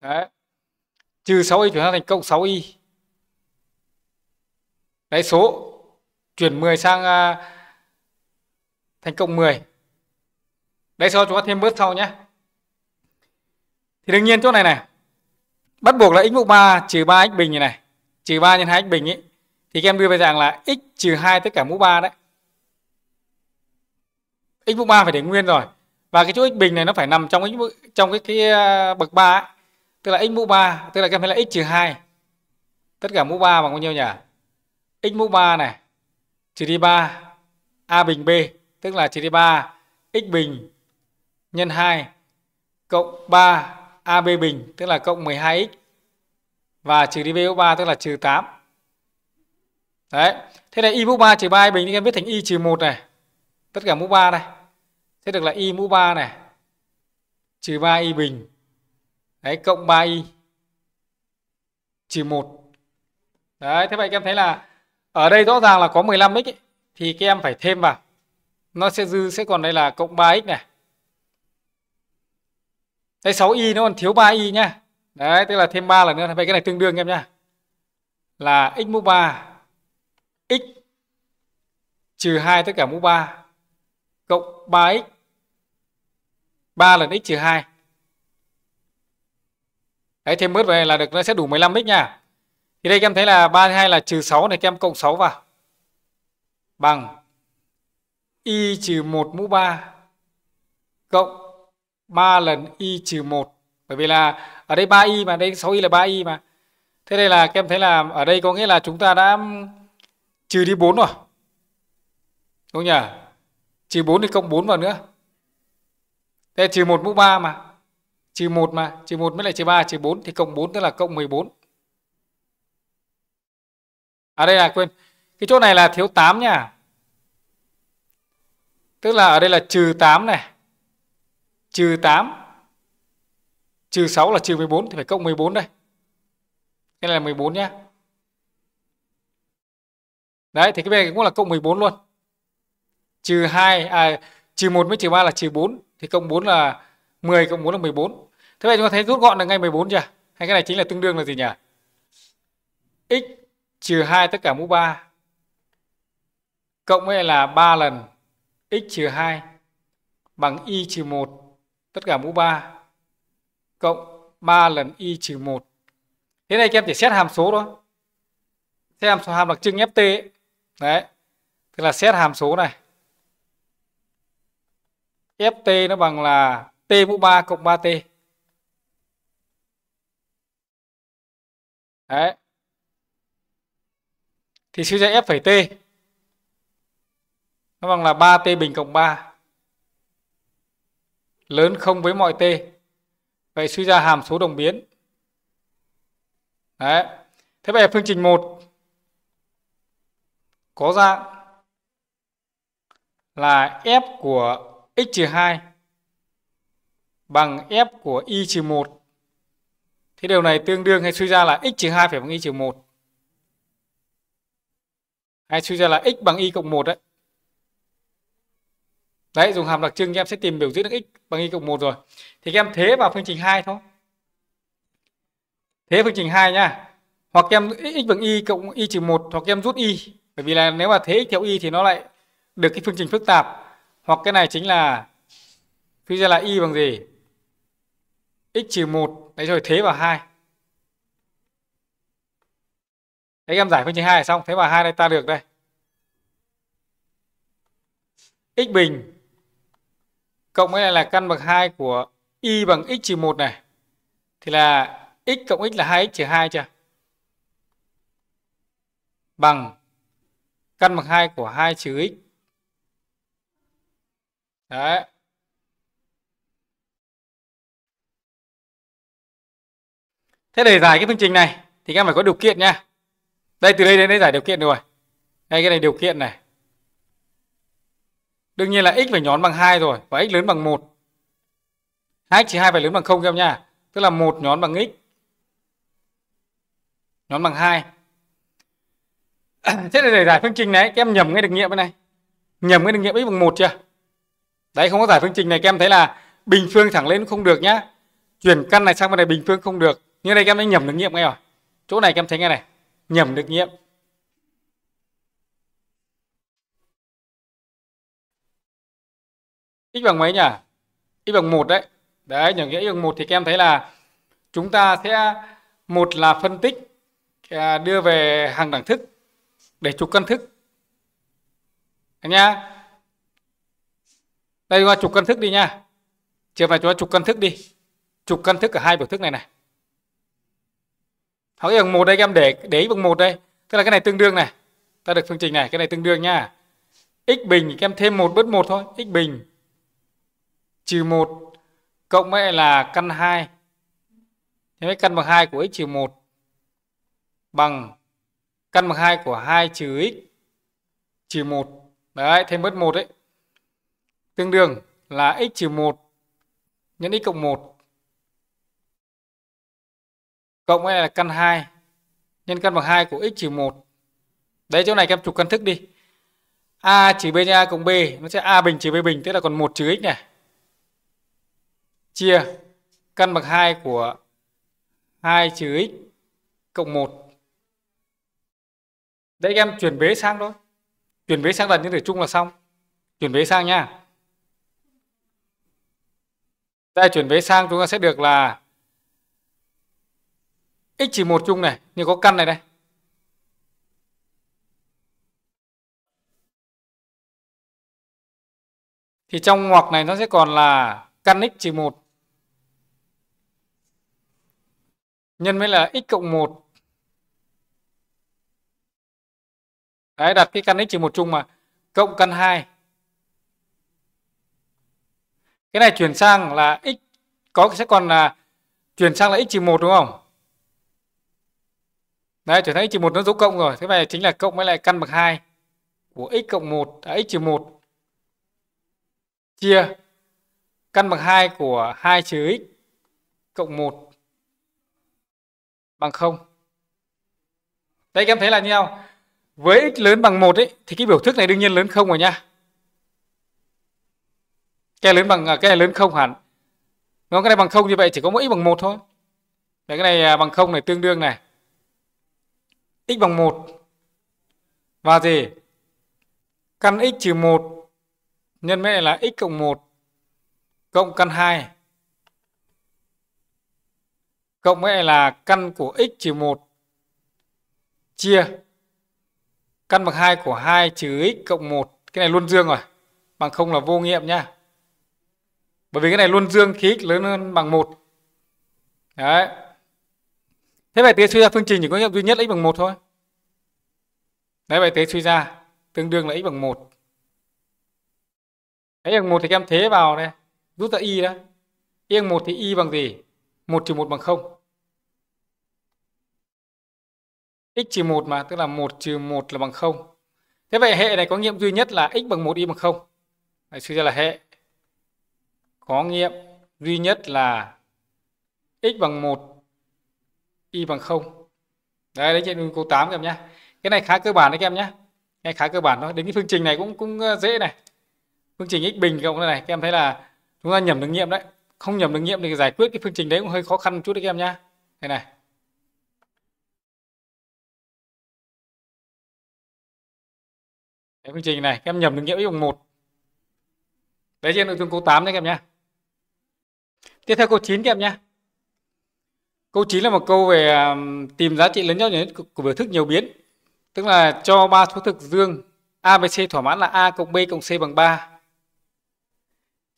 đấy trừ sáu y chuyển sang thành cộng sáu y đấy số chuyển 10 sang uh, thành cộng 10 đây sau chúng ta thêm bớt sau nhé thì đương nhiên chỗ này này bắt buộc là x mũ 3 trừ 3 x bình như này trừ 3 nhân 2 x bình ấy thì các em đưa về dạng là x trừ 2 tất cả mũ 3 đấy x mũ 3 phải để nguyên rồi và cái chỗ x bình này nó phải nằm trong x mũ, trong cái cái à, bậc 3 ấy. tức là x mũ 3 tức là các em thấy là x trừ 2 tất cả mũ 3 bằng bao nhiêu nhỉ x mũ 3 này trừ đi 3 a bình b tức là trừ đi 3 x bình nhân 2 cộng 3 AB bình tức là cộng 12x và trừ đi V mũ 3 tức là trừ 8. Đấy. Thế này y mũ 3 trừ 3 y bình thì em viết thành y trừ 1 này. Tất cả mũ 3 này. thế được là y mũ 3 này trừ 3 y bình. Đấy cộng 3 y trừ 1. Đấy, thế vậy các em thấy là ở đây rõ ràng là có 15x ấy, thì các em phải thêm vào. Nó sẽ dư sẽ còn đây là cộng 3x này Thế 6y nó còn thiếu 3y nhá. Đấy, tức là thêm 3 lần nữa. Vậy cái này tương đương em nhá. Là x mũ 3 x trừ 2 tất cả mũ 3 cộng 3x 3 lần x trừ 2. Đấy, thêm bớt về là được nó sẽ đủ 15x nha. Thì đây các em thấy là 32 là trừ 6 này các em cộng 6 vào. Bằng y trừ 1 mũ 3 cộng 3 lần y trừ 1 bởi vì là ở đây 3y mà đây 6y là 3y mà thế đây là các em thấy là ở đây có nghĩa là chúng ta đã trừ đi 4 rồi đúng nhỉ trừ 4 thì cộng 4 vào nữa thế trừ 1 mũ 3 mà trừ 1 mà trừ 1 mới lại trừ 3 trừ 4 thì cộng 4 tức là cộng 14 ở à đây là quên cái chỗ này là thiếu 8 nha tức là ở đây là trừ 8 này trừ 8 trừ 6 là trừ 14 thì phải cộng 14 đây. Cái này là 14 nhá. Đấy thì cái này cũng là cộng 14 luôn. Trừ 2 à trừ 1 với trừ 3 là trừ 4 thì cộng 4 là 10 cộng 4 là 14. Thế vậy chúng ta thấy rút gọn là ngay 14 chưa? Hay cái này chính là tương đương là gì nhỉ? x trừ 2 tất cả mũ 3 cộng với là 3 lần x trừ 2 bằng y trừ 1 tất cả mũ 3 cộng 3 lần y trừ 1. Thế này các em chỉ xét hàm số thôi. Xét hàm số hàm đặc trưng ft ấy. Đấy. Tức là xét hàm số này. ft nó bằng là t mũ 3 cộng 3t. Đấy. Thì suy ra f' t nó bằng là 3t bình cộng 3 lớn không với mọi t. Vậy suy ra hàm số đồng biến. Đấy. Thế vậy phương trình 1 có dạng là f của x 2 bằng f của y 1. Thế điều này tương đương hay suy ra là x 2 phải bằng y 1. Hay suy ra là x bằng y cộng 1 đấy. Đấy, dùng hàm đặc trưng em sẽ tìm biểu diễn được x bằng y cộng 1 rồi. Thì em thế vào phương trình 2 thôi. Thế phương trình 2 nha Hoặc em x bằng y cộng y trừ 1 hoặc em rút y. Bởi vì là nếu mà thế x theo y thì nó lại được cái phương trình phức tạp. Hoặc cái này chính là thì ra là y bằng gì? x trừ 1 đấy rồi thế vào 2. Đấy em giải phương trình 2 xong, thế vào 2 đây ta được đây. x bình cộng với này là căn bậc 2 của y bằng x trừ 1 này thì là x cộng x là 2x trừ 2 chưa? Bằng căn bậc 2 của 2 trừ x. Đấy. Thế để giải cái phương trình này thì các em phải có điều kiện nha. Đây từ đây đến đây giải điều kiện rồi. Đây cái này điều kiện này. Đương nhiên là x phải nhón bằng 2 rồi và x lớn bằng 1. 2 chỉ 2 phải lớn bằng 0 các em nha. Tức là 1 nhón bằng x. Nhón bằng 2. Thế là để giải phương trình này các em nhầm cái định nghiệm này. Nhầm ngay được nghiệm x bằng 1 chưa? Đấy không có giải phương trình này các em thấy là bình phương thẳng lên không được nhá. Chuyển căn này sang bên này bình phương không được. Như đây các em đã nhầm định nghiệm ngay rồi. Chỗ này các em thấy ngay này. Nhầm được nghiệm. x bằng mấy nhỉ? x bằng 1 đấy. Đấy, nhờ nghĩa x bằng 1 thì các em thấy là chúng ta sẽ một là phân tích à, đưa về hàng đẳng thức để trục căn thức. Đấy nhá. Đây là trục căn thức đi nha. chưa phải chúng ta trục căn thức đi. Trục căn thức ở hai biểu thức này này. học x bằng 1 đây các em để để x bằng 1 đây. Tức là cái này tương đương này. Ta được phương trình này, cái này tương đương nha. x bình các em thêm 1 bớt 1 thôi, x bình trừ 1 cộng với là căn 2. Thế với căn bằng 2 của x trừ 1 bằng căn bằng 2 của 2 trừ x trừ 1. Đấy, thêm mất 1 đấy. Tương đương là x trừ 1 nhân x cộng 1 cộng với là căn 2 nhân căn bằng 2 của x trừ 1. Đấy chỗ này các em chụp căn thức đi. A trừ B nhân A cộng B nó sẽ A bình trừ B bình tức là còn 1 trừ x này chia căn bậc 2 của 2 trừ x cộng 1. Đấy em chuyển vế sang thôi. Chuyển vế sang lần nhân tử chung là xong. Chuyển vế sang nha. Đây chuyển vế sang chúng ta sẽ được là x trừ 1 chung này, nhưng có căn này đây. Thì trong ngoặc này nó sẽ còn là căn x trừ 1 nhân với là x cộng 1 đấy đặt cái căn x trừ một chung mà cộng căn 2 cái này chuyển sang là x có sẽ còn là chuyển sang là x trừ một đúng không đấy chuyển sang x trừ một nó dấu cộng rồi thế này chính là cộng với lại căn bậc 2 của x cộng 1 à, x trừ 1 chia căn bậc 2 của 2 trừ x cộng 1 bằng không Đấy các em thấy là như nhau Với x lớn bằng 1 ấy, thì cái biểu thức này đương nhiên lớn không rồi nha Cái lớn bằng à, cái này lớn không hẳn Nó cái này bằng không như vậy chỉ có mỗi x bằng 1 thôi Đấy cái này à, bằng không này tương đương này x bằng 1 và gì căn x trừ 1 nhân với này là x cộng 1 cộng căn 2 cộng với là căn của x trừ 1 chia căn bậc 2 của 2 trừ x cộng 1. Cái này luôn dương rồi. Bằng không là vô nghiệm nha Bởi vì cái này luôn dương khi x lớn hơn bằng 1. Đấy. Thế vậy tế suy ra phương trình chỉ có nghiệm duy nhất x bằng 1 thôi. Đấy vậy tế suy ra tương đương là x bằng 1. X bằng 1 thì các em thế vào đây, rút ra y đó. Y bằng 1 thì y bằng gì? 1 trừ 1 bằng 0. x trừ 1 mà, tức là 1 trừ 1 là bằng 0. Thế vậy hệ này có nghiệm duy nhất là x bằng 1, y bằng 0. Đấy, suy ra là hệ có nghiệm duy nhất là x bằng 1, y bằng 0. Đấy, đấy trên câu 8 các em nhé. Cái này khá cơ bản đấy các em nhé. Cái khá cơ bản thôi. Đến cái phương trình này cũng cũng ờ, dễ này. Phương trình x bình cộng này, các em thấy là chúng ta nhầm được nghiệm đấy không nhầm được nghiệm thì giải quyết cái phương trình đấy cũng hơi khó khăn một chút đấy các em nhá đây này cái phương trình này các em nhầm được nghiệm x bằng một đấy trên nội dung câu 8 đấy các em nhá tiếp theo câu 9 các em nhá câu 9 là một câu về tìm giá trị lớn nhau nhất của biểu thức nhiều biến tức là cho ba số thực dương ABC thỏa mãn là A cộng B cộng C bằng 3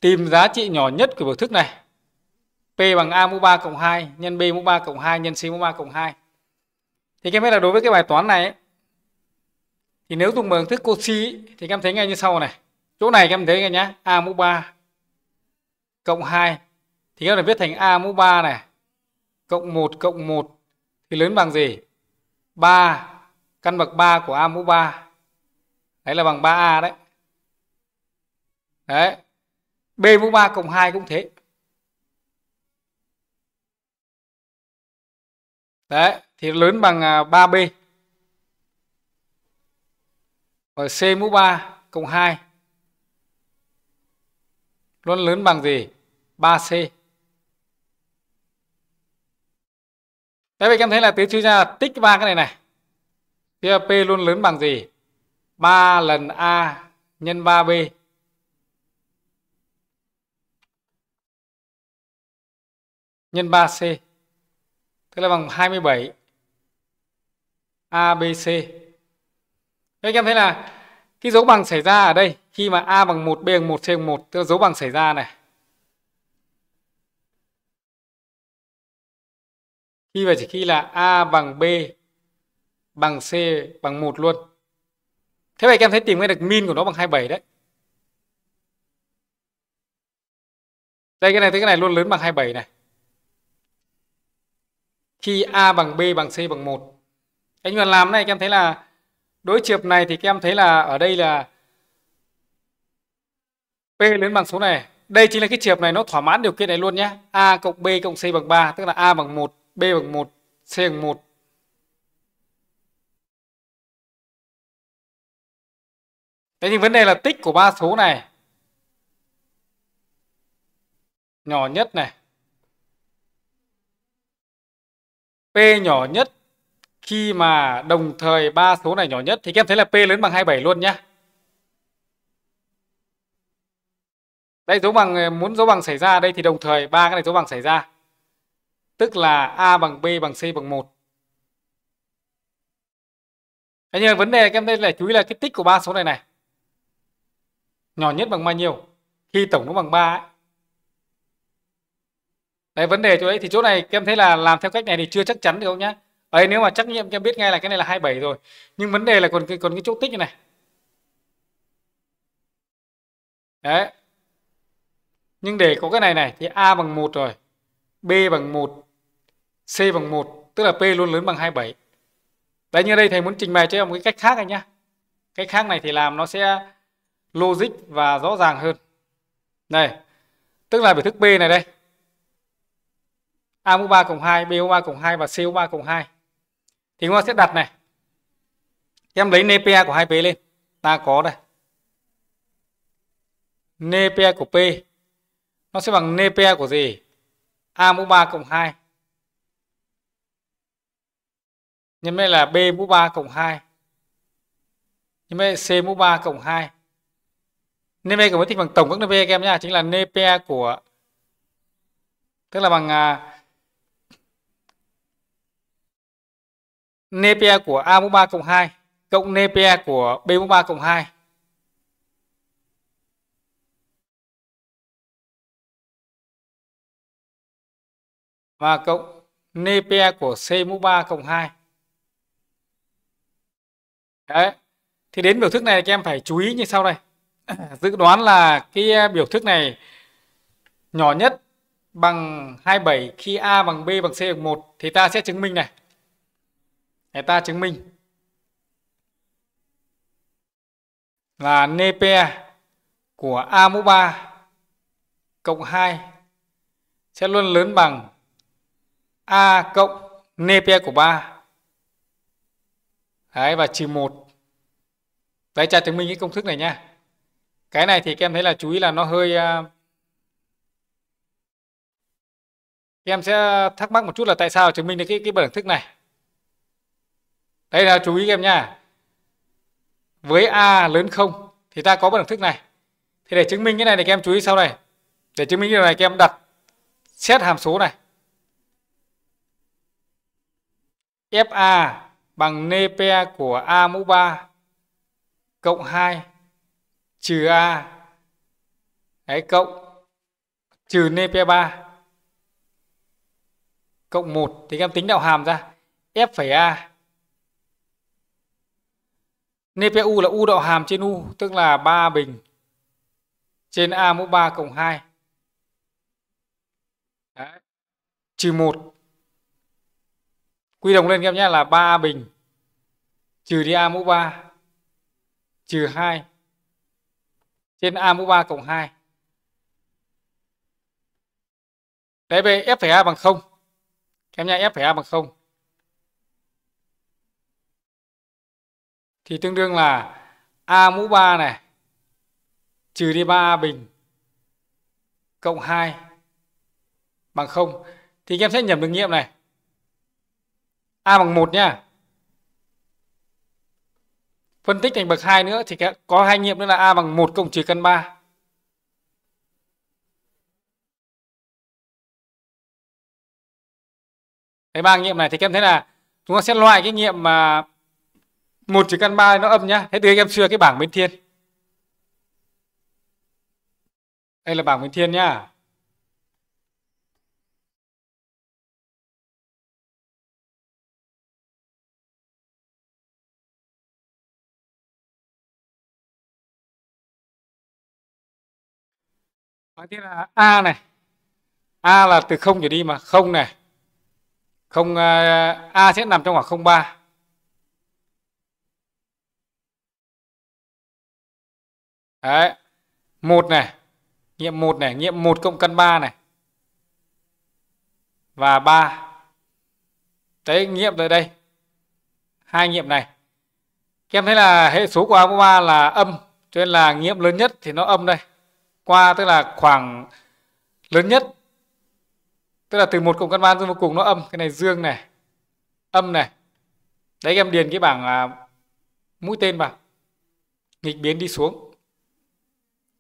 Tìm giá trị nhỏ nhất của biểu thức này. P bằng A mũ 3 cộng 2 nhân B mũ 3 cộng 2 nhân C mũ 3 cộng 2. Thì các em biết là đối với cái bài toán này ấy, thì nếu dùng bằng thức Cauchy thì các em thấy ngay như sau này. Chỗ này các em thấy ngay nhá, A mũ 3 cộng 2 thì các em viết thành A mũ 3 này cộng 1 cộng 1 thì lớn bằng gì? 3 căn bậc 3 của A mũ 3. Đấy là bằng 3A đấy. Đấy, B mũ 3 cộng 2 cũng thế. Đấy, thì lớn bằng 3B. À, Và C mũ 3 cộng 2 luôn lớn bằng gì? 3C. Đấy vậy các em thấy là tứ suy ra tích ba cái này này. Thì P luôn lớn bằng gì? 3 lần A nhân 3B nhân 3C tức là bằng 27 ABC. Đây, các em thấy là cái dấu bằng xảy ra ở đây khi mà A bằng 1, B bằng 1, C bằng 1 tức là dấu bằng xảy ra này. Khi và chỉ khi là A bằng B bằng C bằng 1 luôn. Thế vậy các em thấy tìm ra được min của nó bằng 27 đấy. Đây cái này thấy cái này luôn lớn bằng 27 này khi A bằng B bằng C bằng 1. Anh Huyền làm này các em thấy là đối chiệp này thì các em thấy là ở đây là P lớn bằng số này. Đây chính là cái chiệp này nó thỏa mãn điều kiện này luôn nhé. A cộng B cộng C bằng 3 tức là A bằng 1, B bằng 1, C bằng 1. Thế nhưng vấn đề là tích của ba số này nhỏ nhất này P nhỏ nhất khi mà đồng thời ba số này nhỏ nhất thì các em thấy là P lớn bằng 27 luôn nhá. Đây dấu bằng muốn dấu bằng xảy ra đây thì đồng thời ba cái này dấu bằng xảy ra. Tức là A bằng B bằng C bằng 1. Thế nhưng vấn đề các em đây là chú ý là cái tích của ba số này này. Nhỏ nhất bằng bao nhiêu? Khi tổng nó bằng 3 ấy, đấy vấn đề chỗ đấy thì chỗ này các em thấy là làm theo cách này thì chưa chắc chắn được không nhá ấy nếu mà trắc nghiệm các em biết ngay là cái này là 27 rồi nhưng vấn đề là còn cái còn cái chỗ tích như này đấy nhưng để có cái này này thì a bằng 1 rồi b bằng 1 c bằng 1 tức là p luôn lớn bằng 27 đấy như đây thầy muốn trình bày cho em một cái cách khác này nhá cách khác này thì làm nó sẽ logic và rõ ràng hơn này tức là biểu thức b này đây A mũ 3 cộng 2, B mũ 3 cộng 2 và C mũ 3 cộng 2. Thì chúng ta sẽ đặt này. em lấy NPA của hai P lên. Ta có đây. NPA của P nó sẽ bằng NPA của gì? A mũ 3 cộng 2 nhân với là B mũ 3 cộng 2 nhân với C mũ 3 cộng 2 NPA của mới tích bằng tổng các NPA các em nhá chính là NPA của tức là bằng à, NPE của A mũ 3 cộng 2 cộng NPE của B mũ 3 cộng 2. Và cộng NPE của C mũ 3 cộng 2. Đấy. Thì đến biểu thức này các em phải chú ý như sau đây. Dự đoán là cái à, biểu thức này nhỏ nhất bằng 27 khi A bằng B bằng C bằng 1 thì ta sẽ chứng minh này người ta chứng minh là nepe của a mũ 3 cộng 2 sẽ luôn lớn bằng a cộng nepe của 3 Đấy, và trừ 1 Đấy, cha chứng minh cái công thức này nha Cái này thì các em thấy là chú ý là nó hơi Các à, em sẽ thắc mắc một chút là tại sao chứng minh được cái, cái bản thức này đây là chú ý em nha với a lớn không thì ta có bằng thức này thì để chứng minh cái này thì các em chú ý sau này để chứng minh điều này các em đặt xét hàm số này fa bằng np của a mũ 3 cộng 2 trừ a đấy cộng trừ np 3 cộng 1 thì các em tính đạo hàm ra f phẩy a NPU là U đạo hàm trên U, tức là 3 bình trên A mũ 3 cộng 2. Đấy. Trừ 1. Quy đồng lên các em nhé là 3 bình trừ đi A mũ 3 trừ 2 trên A mũ 3 cộng 2. Đấy về F A bằng 0. Các em nhé, F A bằng 0. thì tương đương là A mũ 3 này trừ đi 3A bình cộng 2 bằng 0 thì em sẽ nhập được nghiệm này. A bằng 1 nhá. Phân tích thành bậc 2 nữa thì có hai nghiệm nữa là A bằng 1 cộng trừ căn 3. Cái ba nghiệm này thì em thấy là chúng ta sẽ loại cái nghiệm mà một trừ căn ba nó âm nhá thế từ anh em xưa cái bảng bên thiên đây là bảng bên thiên nhá Nói thế là A này A là từ không trở đi mà không này không ờ, A sẽ nằm trong khoảng không ba. Đấy. một này, nghiệm một này, nghiệm một cộng căn 3 này. Và 3. Đấy nghiệm tới đây. Hai nghiệm này. Các em thấy là hệ số của A3 là âm, cho nên là nghiệm lớn nhất thì nó âm đây. Qua tức là khoảng lớn nhất tức là từ một cộng căn ban dương vô cùng nó âm cái này dương này âm này đấy em điền cái bảng à, mũi tên vào nghịch biến đi xuống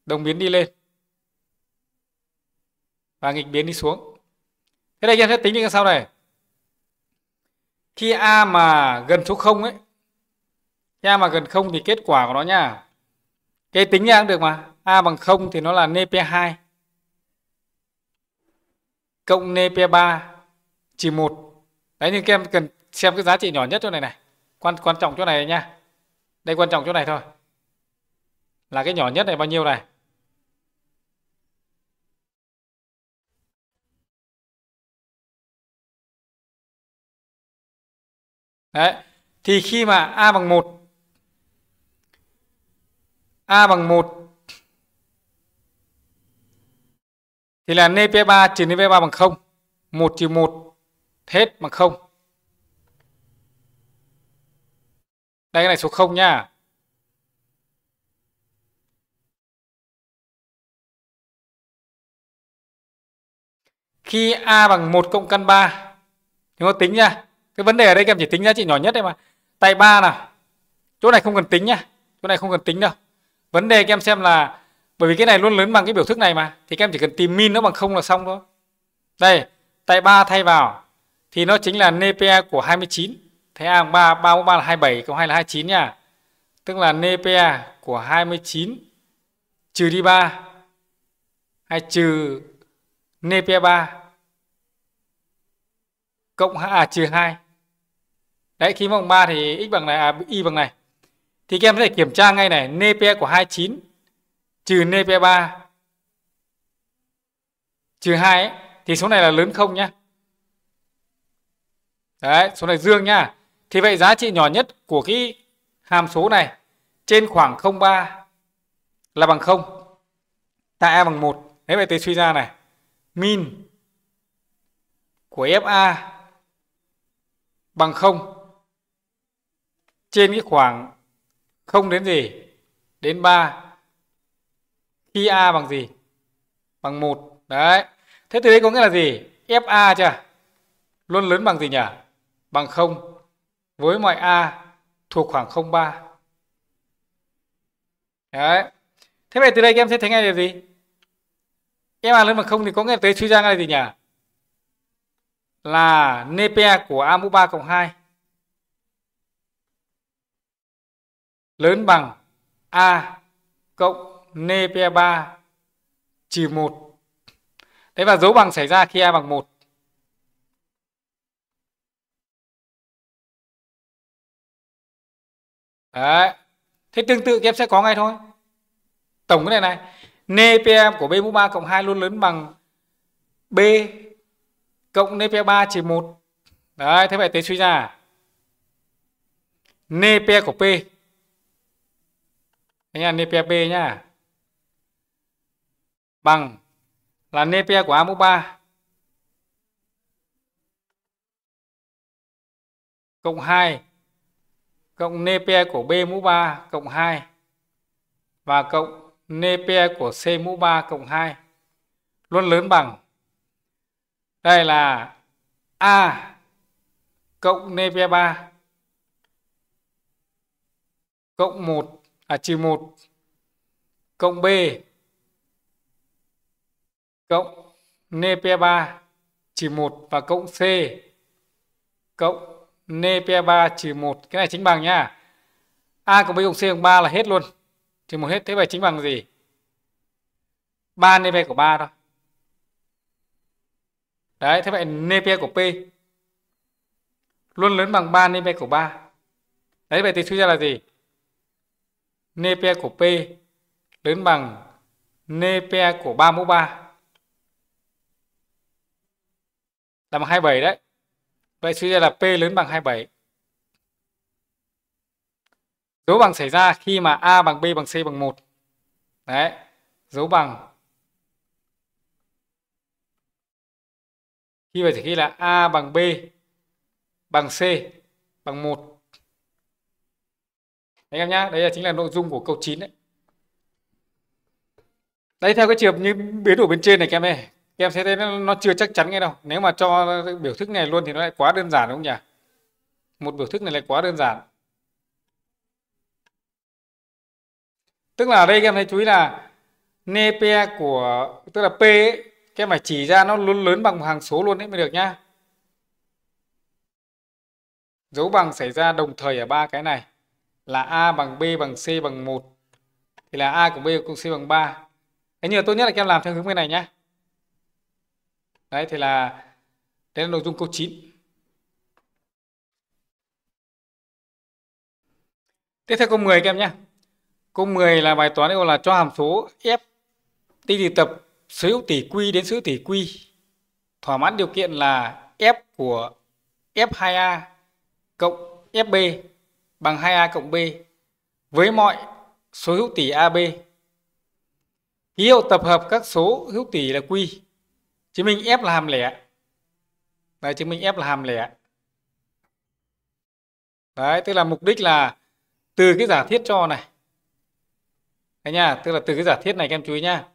đồng biến đi lên và nghịch biến đi xuống thế đây anh em sẽ tính như sau này khi a mà gần số 0 ấy khi a mà gần 0 thì kết quả của nó nha cái tính nha cũng được mà a bằng 0 thì nó là np2 cộng np3 trừ một. đấy nhưng các em cần xem cái giá trị nhỏ nhất chỗ này này quan quan trọng chỗ này nha đây quan trọng chỗ này thôi là cái nhỏ nhất này bao nhiêu này Đấy. Thì khi mà A bằng 1 A bằng 1 thì là NP3 trừ NP3 bằng 0 1 trừ 1 hết bằng 0 Đây cái này số 0 nha Khi A bằng 1 cộng căn 3 Chúng ta tính nha cái vấn đề ở đây các em chỉ tính giá trị nhỏ nhất đây mà tại ba nào chỗ này không cần tính nhá chỗ này không cần tính đâu vấn đề các em xem là bởi vì cái này luôn lớn bằng cái biểu thức này mà thì các em chỉ cần tìm min nó bằng không là xong thôi đây tại ba thay vào thì nó chính là nepa của 29 thế a ba ba 3 3 là 27 cộng 2 là 29 nha tức là nepa của 29 trừ đi 3 hay trừ nepa 3 cộng à trừ 2 đấy khi vòng 3 thì x bằng này à y bằng này thì các em có thể kiểm tra ngay này np của 29 trừ np 3 trừ 2 ấy, thì số này là lớn không nhá đấy số này dương nhá thì vậy giá trị nhỏ nhất của cái hàm số này trên khoảng 03 là bằng 0 tại a bằng 1 thế vậy tôi suy ra này min của fa bằng 0 trên cái khoảng không đến gì đến 3 khi a bằng gì bằng một đấy thế từ đây có nghĩa là gì fa chưa luôn lớn bằng gì nhỉ bằng không với mọi a thuộc khoảng 03 đấy thế vậy từ đây các em sẽ thấy ngay điều gì em a lớn bằng không thì có nghĩa tới suy ra ngay là gì nhỉ là nepa của a mũ 3 cộng 2 lớn bằng A cộng NP3 trừ 1. Đấy và dấu bằng xảy ra khi A bằng 1. Đấy. Thế tương tự các em sẽ có ngay thôi. Tổng cái này này, NPM của B mũ 3 cộng 2 luôn lớn bằng B cộng NP3 trừ 1. Đấy, thế vậy tới suy ra. NP của P nha em nha bằng là nepia của a mũ 3 cộng 2 cộng nepia của b mũ 3 cộng 2 và cộng nepia của c mũ 3 cộng 2 luôn lớn bằng đây là a cộng nepia 3 cộng 1 à, trừ 1 cộng B cộng NP3 trừ 1 và cộng C cộng NP3 trừ 1. Cái này chính bằng nhá. A cộng B cộng C cộng 3 là hết luôn. Trừ 1 hết. Thế vậy chính bằng gì? 3 NP của 3 thôi. Đấy, thế vậy NP của P luôn lớn bằng 3 NP của 3. Đấy, vậy thì suy ra là gì? nepe của P lớn bằng nepe của 3 mũ 3 là bằng 27 đấy. Vậy suy ra là P lớn bằng 27. Dấu bằng xảy ra khi mà A bằng B bằng C bằng 1. Đấy, dấu bằng Khi vậy thì khi là A bằng B bằng C bằng 1 anh em nhá đấy là chính là nội dung của câu 9 đấy đây theo cái trường như biến đổi bên trên này các em ơi các em sẽ thấy nó, nó chưa chắc chắn ngay đâu nếu mà cho biểu thức này luôn thì nó lại quá đơn giản đúng không nhỉ một biểu thức này lại quá đơn giản tức là đây các em thấy chú ý là nepe của tức là p ấy, các em phải chỉ ra nó luôn lớn bằng hàng số luôn đấy mới được nhá dấu bằng xảy ra đồng thời ở ba cái này là A bằng B bằng C bằng 1 thì là A của B cộng C bằng 3. Thế nhưng tốt nhất là các em làm theo hướng bên này nhé. Đấy thì là đấy là nội dung câu 9. Tiếp theo câu 10 các em nhé. Câu 10 là bài toán gọi là cho hàm số f tỷ tỷ tập sở hữu tỷ quy đến sở hữu tỷ quy thỏa mãn điều kiện là f của f2a cộng fb bằng 2a cộng b với mọi số hữu tỉ ab. Ký hiệu tập hợp các số hữu tỉ là q, chứng minh f là hàm lẻ. Đấy, chứng minh f là hàm lẻ. Đấy, tức là mục đích là từ cái giả thiết cho này. Đấy nha, tức là từ cái giả thiết này các em chú ý nhá.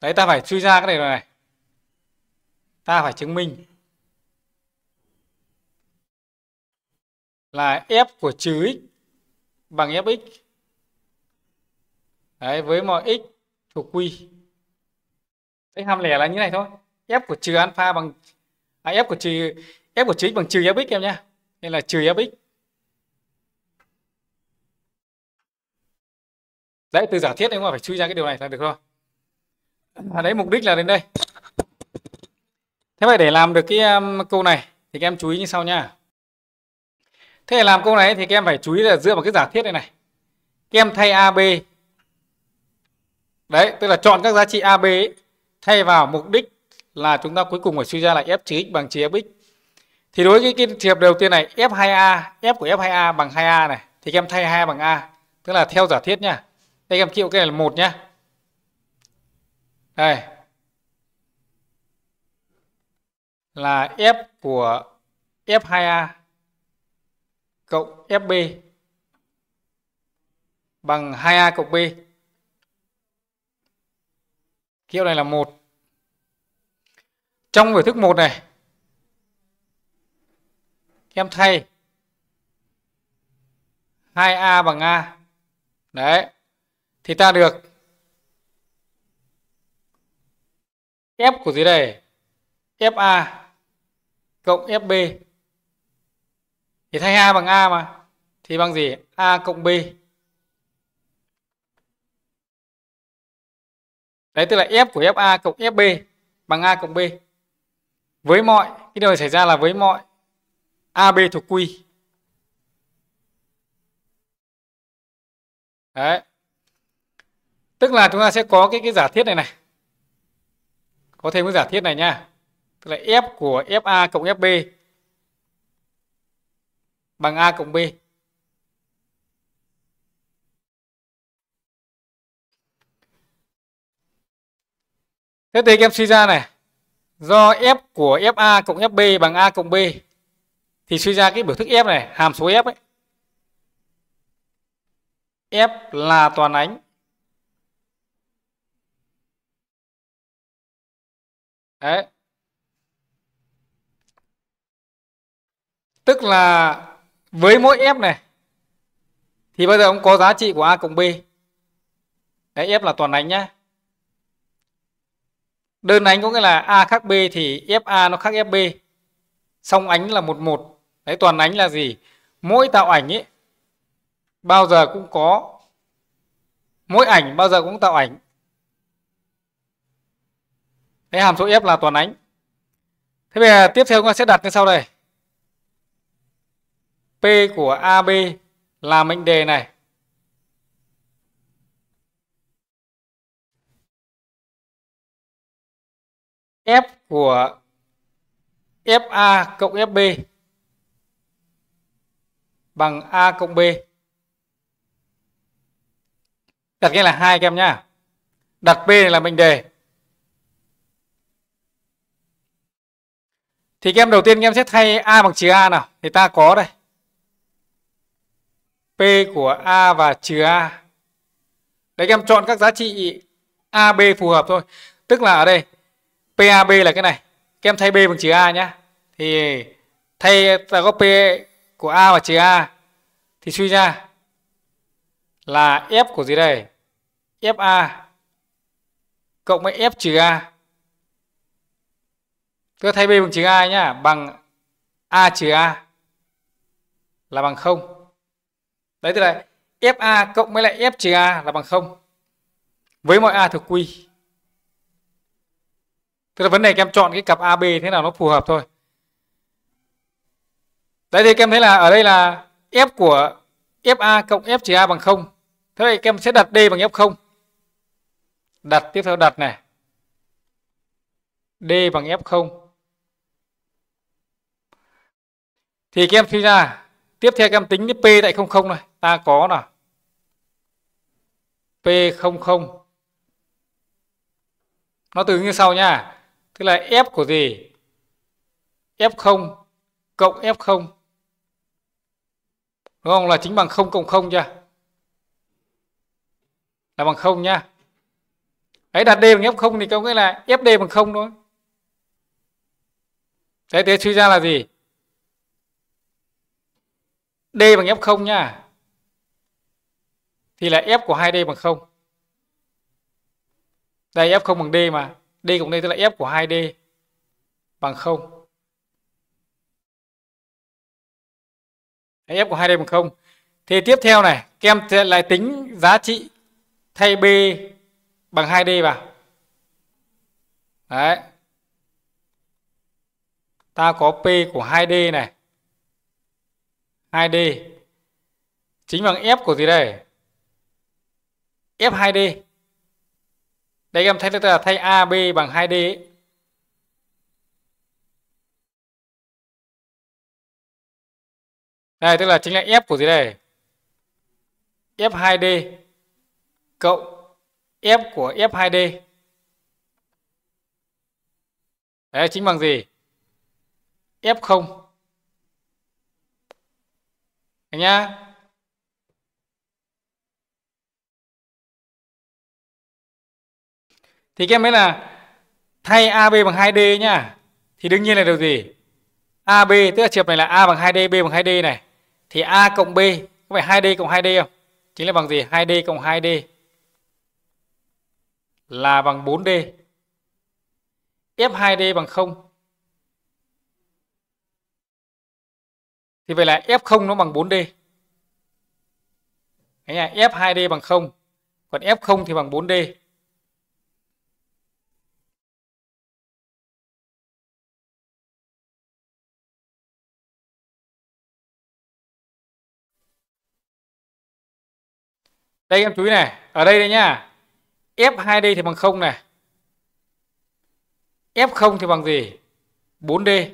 Đấy ta phải suy ra cái này rồi này. Ta phải chứng minh là f của trừ x bằng fx Đấy, với mọi x thuộc quy x ham lẻ là như này thôi f của trừ alpha bằng à, f của trừ f của trừ x bằng trừ fx em nhé nên là trừ fx đấy từ giả thiết em phải suy ra cái điều này là được rồi à, đấy mục đích là đến đây thế vậy để làm được cái um, câu này thì các em chú ý như sau nha Thế làm câu này thì các em phải chú ý là dựa vào cái giả thiết này này. Các em thay AB. Đấy, tức là chọn các giá trị AB ấy, thay vào mục đích là chúng ta cuối cùng phải suy ra là f chữ x bằng trừ fx. Thì đối với cái trường hợp đầu tiên này, f2a, f của f2a bằng 2a này thì các em thay 2 bằng a, tức là theo giả thiết nha. Đây các em chịu cái này là một nhá. Đây. Là f của f2a cộng FB bằng 2A cộng B. Ký hiệu này là một. Trong biểu thức một này em thay 2A bằng A. Đấy. Thì ta được F của gì đây? FA cộng FB thì thay a bằng a mà thì bằng gì a cộng b đấy tức là f của fa cộng fb bằng a cộng b với mọi cái điều này xảy ra là với mọi ab thuộc q đấy tức là chúng ta sẽ có cái cái giả thiết này này có thêm cái giả thiết này nha tức là f của fa cộng fb bằng A cộng B. Thế thì em suy ra này, do F của FA cộng FB bằng A cộng B thì suy ra cái biểu thức F này, hàm số F ấy. F là toàn ánh. Đấy. Tức là với mỗi f này thì bây giờ ông có giá trị của a cộng b đấy f là toàn ánh nhá đơn ánh có nghĩa là a khác b thì fa nó khác fb song ánh là một một đấy toàn ánh là gì mỗi tạo ảnh ấy bao giờ cũng có mỗi ảnh bao giờ cũng tạo ảnh đấy hàm số f là toàn ánh thế bây giờ tiếp theo chúng ta sẽ đặt như sau đây P của AB là mệnh đề này. F của FA cộng FB bằng A cộng B. Đặt nghĩa là hai em nhá. Đặt P là mệnh đề. Thì các em đầu tiên các em sẽ thay A bằng chữ A nào. Thì ta có đây. P của A và trừ A. Đấy các em chọn các giá trị AB phù hợp thôi. Tức là ở đây PAB là cái này. Các em thay B bằng trừ A nhé. Thì thay ta có P của A và trừ A thì suy ra là F của gì đây? FA cộng với F trừ A. Cứ thay B bằng trừ A nhá, bằng A trừ A là bằng 0 đấy tức là FA cộng với lại F trừ A là bằng không với mọi A thuộc Q tức là vấn đề các em chọn cái cặp AB thế nào nó phù hợp thôi đấy thì các em thấy là ở đây là F của FA cộng F trừ A bằng không thế vậy các em sẽ đặt D bằng f không đặt tiếp theo đặt này D bằng f không thì các em suy ra tiếp theo các em tính cái P tại không không này ta có là P00 nó từ như sau nha tức là F của gì F0 cộng F0 đúng không là chính bằng 0 cộng 0 chưa là bằng 0 nha đấy đặt D bằng F0 thì có nghĩa là FD bằng 0 thôi thế thế suy ra là gì D bằng F0 nha thì là f của 2D bằng 0. Đây f0 bằng d mà, d cộng d tức là f của 2D bằng 0. Đấy, f của 2D bằng 0. Thì tiếp theo này, các em lại tính giá trị thay b bằng 2D vào. Đấy. Ta có p của 2D này. 2D chính bằng f của gì đây? F2D. Đây em thấy tức là thay AB bằng 2D Đây tức là chính là F của gì đây? F2D cộng F của F2D. Đấy chính bằng gì? F0. Anh nhá. Thì các em biết là thay AB bằng 2D nhá. Thì đương nhiên là điều gì? AB tức là trường này là A bằng 2D, B bằng 2D này. Thì A cộng B có phải 2D cộng 2D không? Chính là bằng gì? 2D cộng 2D là bằng 4D. F2D bằng 0. Thì vậy là F0 nó bằng 4D. Đấy nha, F2D bằng 0. Còn F0 thì bằng 4D. đây em chú ý này ở đây đây nhá F2D thì bằng không này F0 thì bằng gì 4D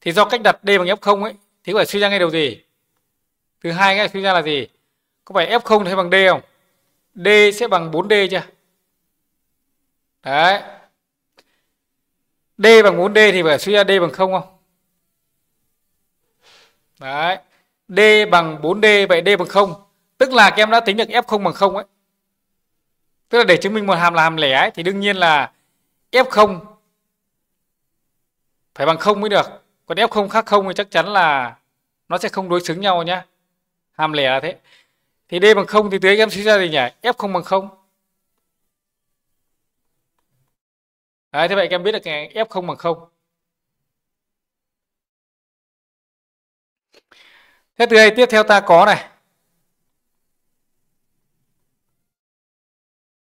thì do cách đặt D bằng F0 ấy thì có phải suy ra ngay điều gì thứ hai cái suy ra là gì có phải F0 thì bằng D không D sẽ bằng 4D chưa đấy D bằng 4D thì phải suy ra D bằng không không đấy D bằng 4D vậy D bằng 0 tức là các em đã tính được f0 bằng 0 ấy tức là để chứng minh một hàm là hàm lẻ ấy, thì đương nhiên là f0 phải bằng 0 mới được còn f0 khác 0 thì chắc chắn là nó sẽ không đối xứng nhau nhá hàm lẻ là thế thì d bằng 0 thì tưới các em suy ra gì nhỉ f0 bằng 0 Đấy, thế vậy các em biết được cái F0 bằng 0. Thế từ đây tiếp theo ta có này.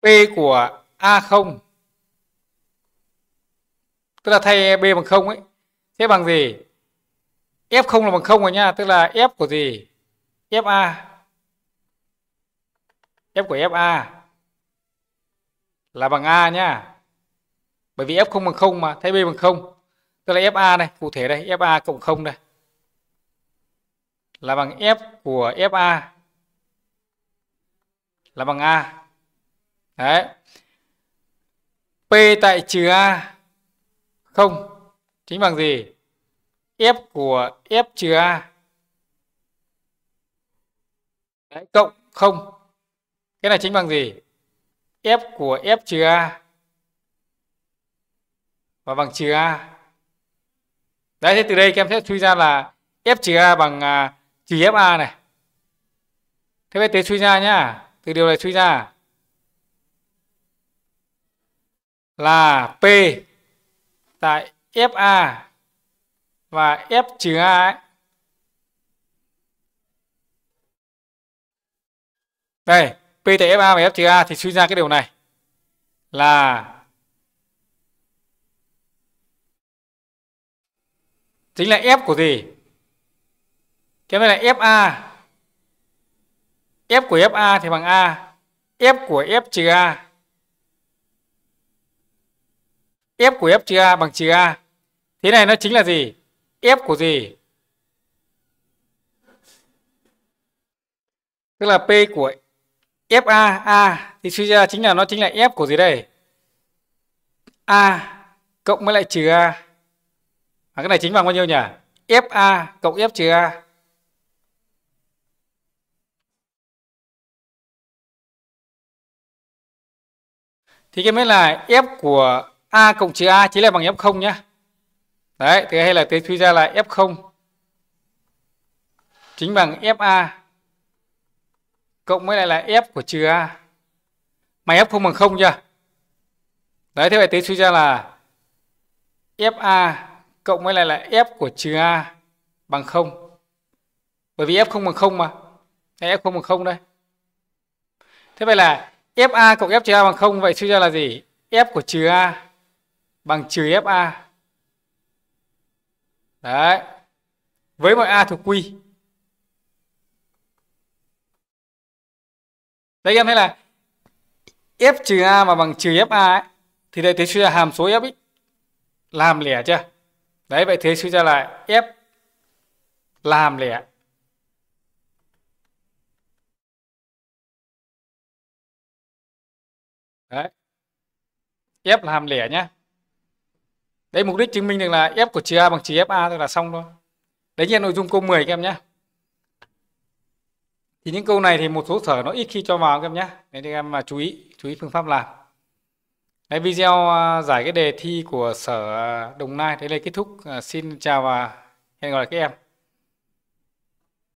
P của A0 tức là thay B bằng 0 ấy thế bằng gì F0 là bằng 0 rồi nha tức là F của gì FA F của FA là bằng A nhá bởi vì F0 bằng 0 mà thay B bằng 0 tức là FA này cụ thể đây FA cộng 0 đây là bằng F của FA là bằng A Đấy. P tại trừ A không chính bằng gì? F của F trừ A Đấy, cộng không Cái này chính bằng gì? F của F trừ A và bằng trừ A Đấy thế từ đây các em sẽ suy ra là F trừ A bằng uh, trừ FA này. Thế bây tế suy ra nhá. Từ điều này suy ra là P tại FA và F trừ A ấy. Đây, P tại FA và F trừ A thì suy ra cái điều này là chính là F của gì? Cái này là FA. F của FA thì bằng A. F của F trừ A F của F trừ A bằng trừ A. Thế này nó chính là gì? F của gì? Tức là P của FA A a thì suy ra chính là nó chính là F của gì đây? A cộng với lại trừ A. À, cái này chính bằng bao nhiêu nhỉ? a cộng F trừ A. Thì cái mới là F của a cộng trừ a chính là bằng f0 nhé. đấy thế hay là thế suy ra là f0 chính bằng fa cộng với lại là f của trừ a mà f không bằng không chưa đấy thế vậy thế suy ra là fa cộng với lại là f của trừ a bằng không bởi vì f không bằng không mà đây, f không bằng không đây thế vậy là fa cộng f trừ a bằng không vậy suy ra là gì f của trừ a bằng trừ f a Đấy. Với mọi A thuộc Q. đấy em thấy là F trừ A mà bằng trừ f a thì đây thế suy ra hàm số F làm lẻ chưa? Đấy vậy thế suy ra là F làm lẻ. Đấy. F làm lẻ nhé. Đấy mục đích chứng minh được là F của trừ A bằng trừ FA thôi là xong thôi. Đấy như nội dung câu 10 các em nhé. Thì những câu này thì một số sở nó ít khi cho vào các em nhé. Nên các em mà chú ý, chú ý phương pháp làm. Đấy, video à, giải cái đề thi của sở à, Đồng Nai đến đây kết thúc. À, xin chào và hẹn gặp lại các em.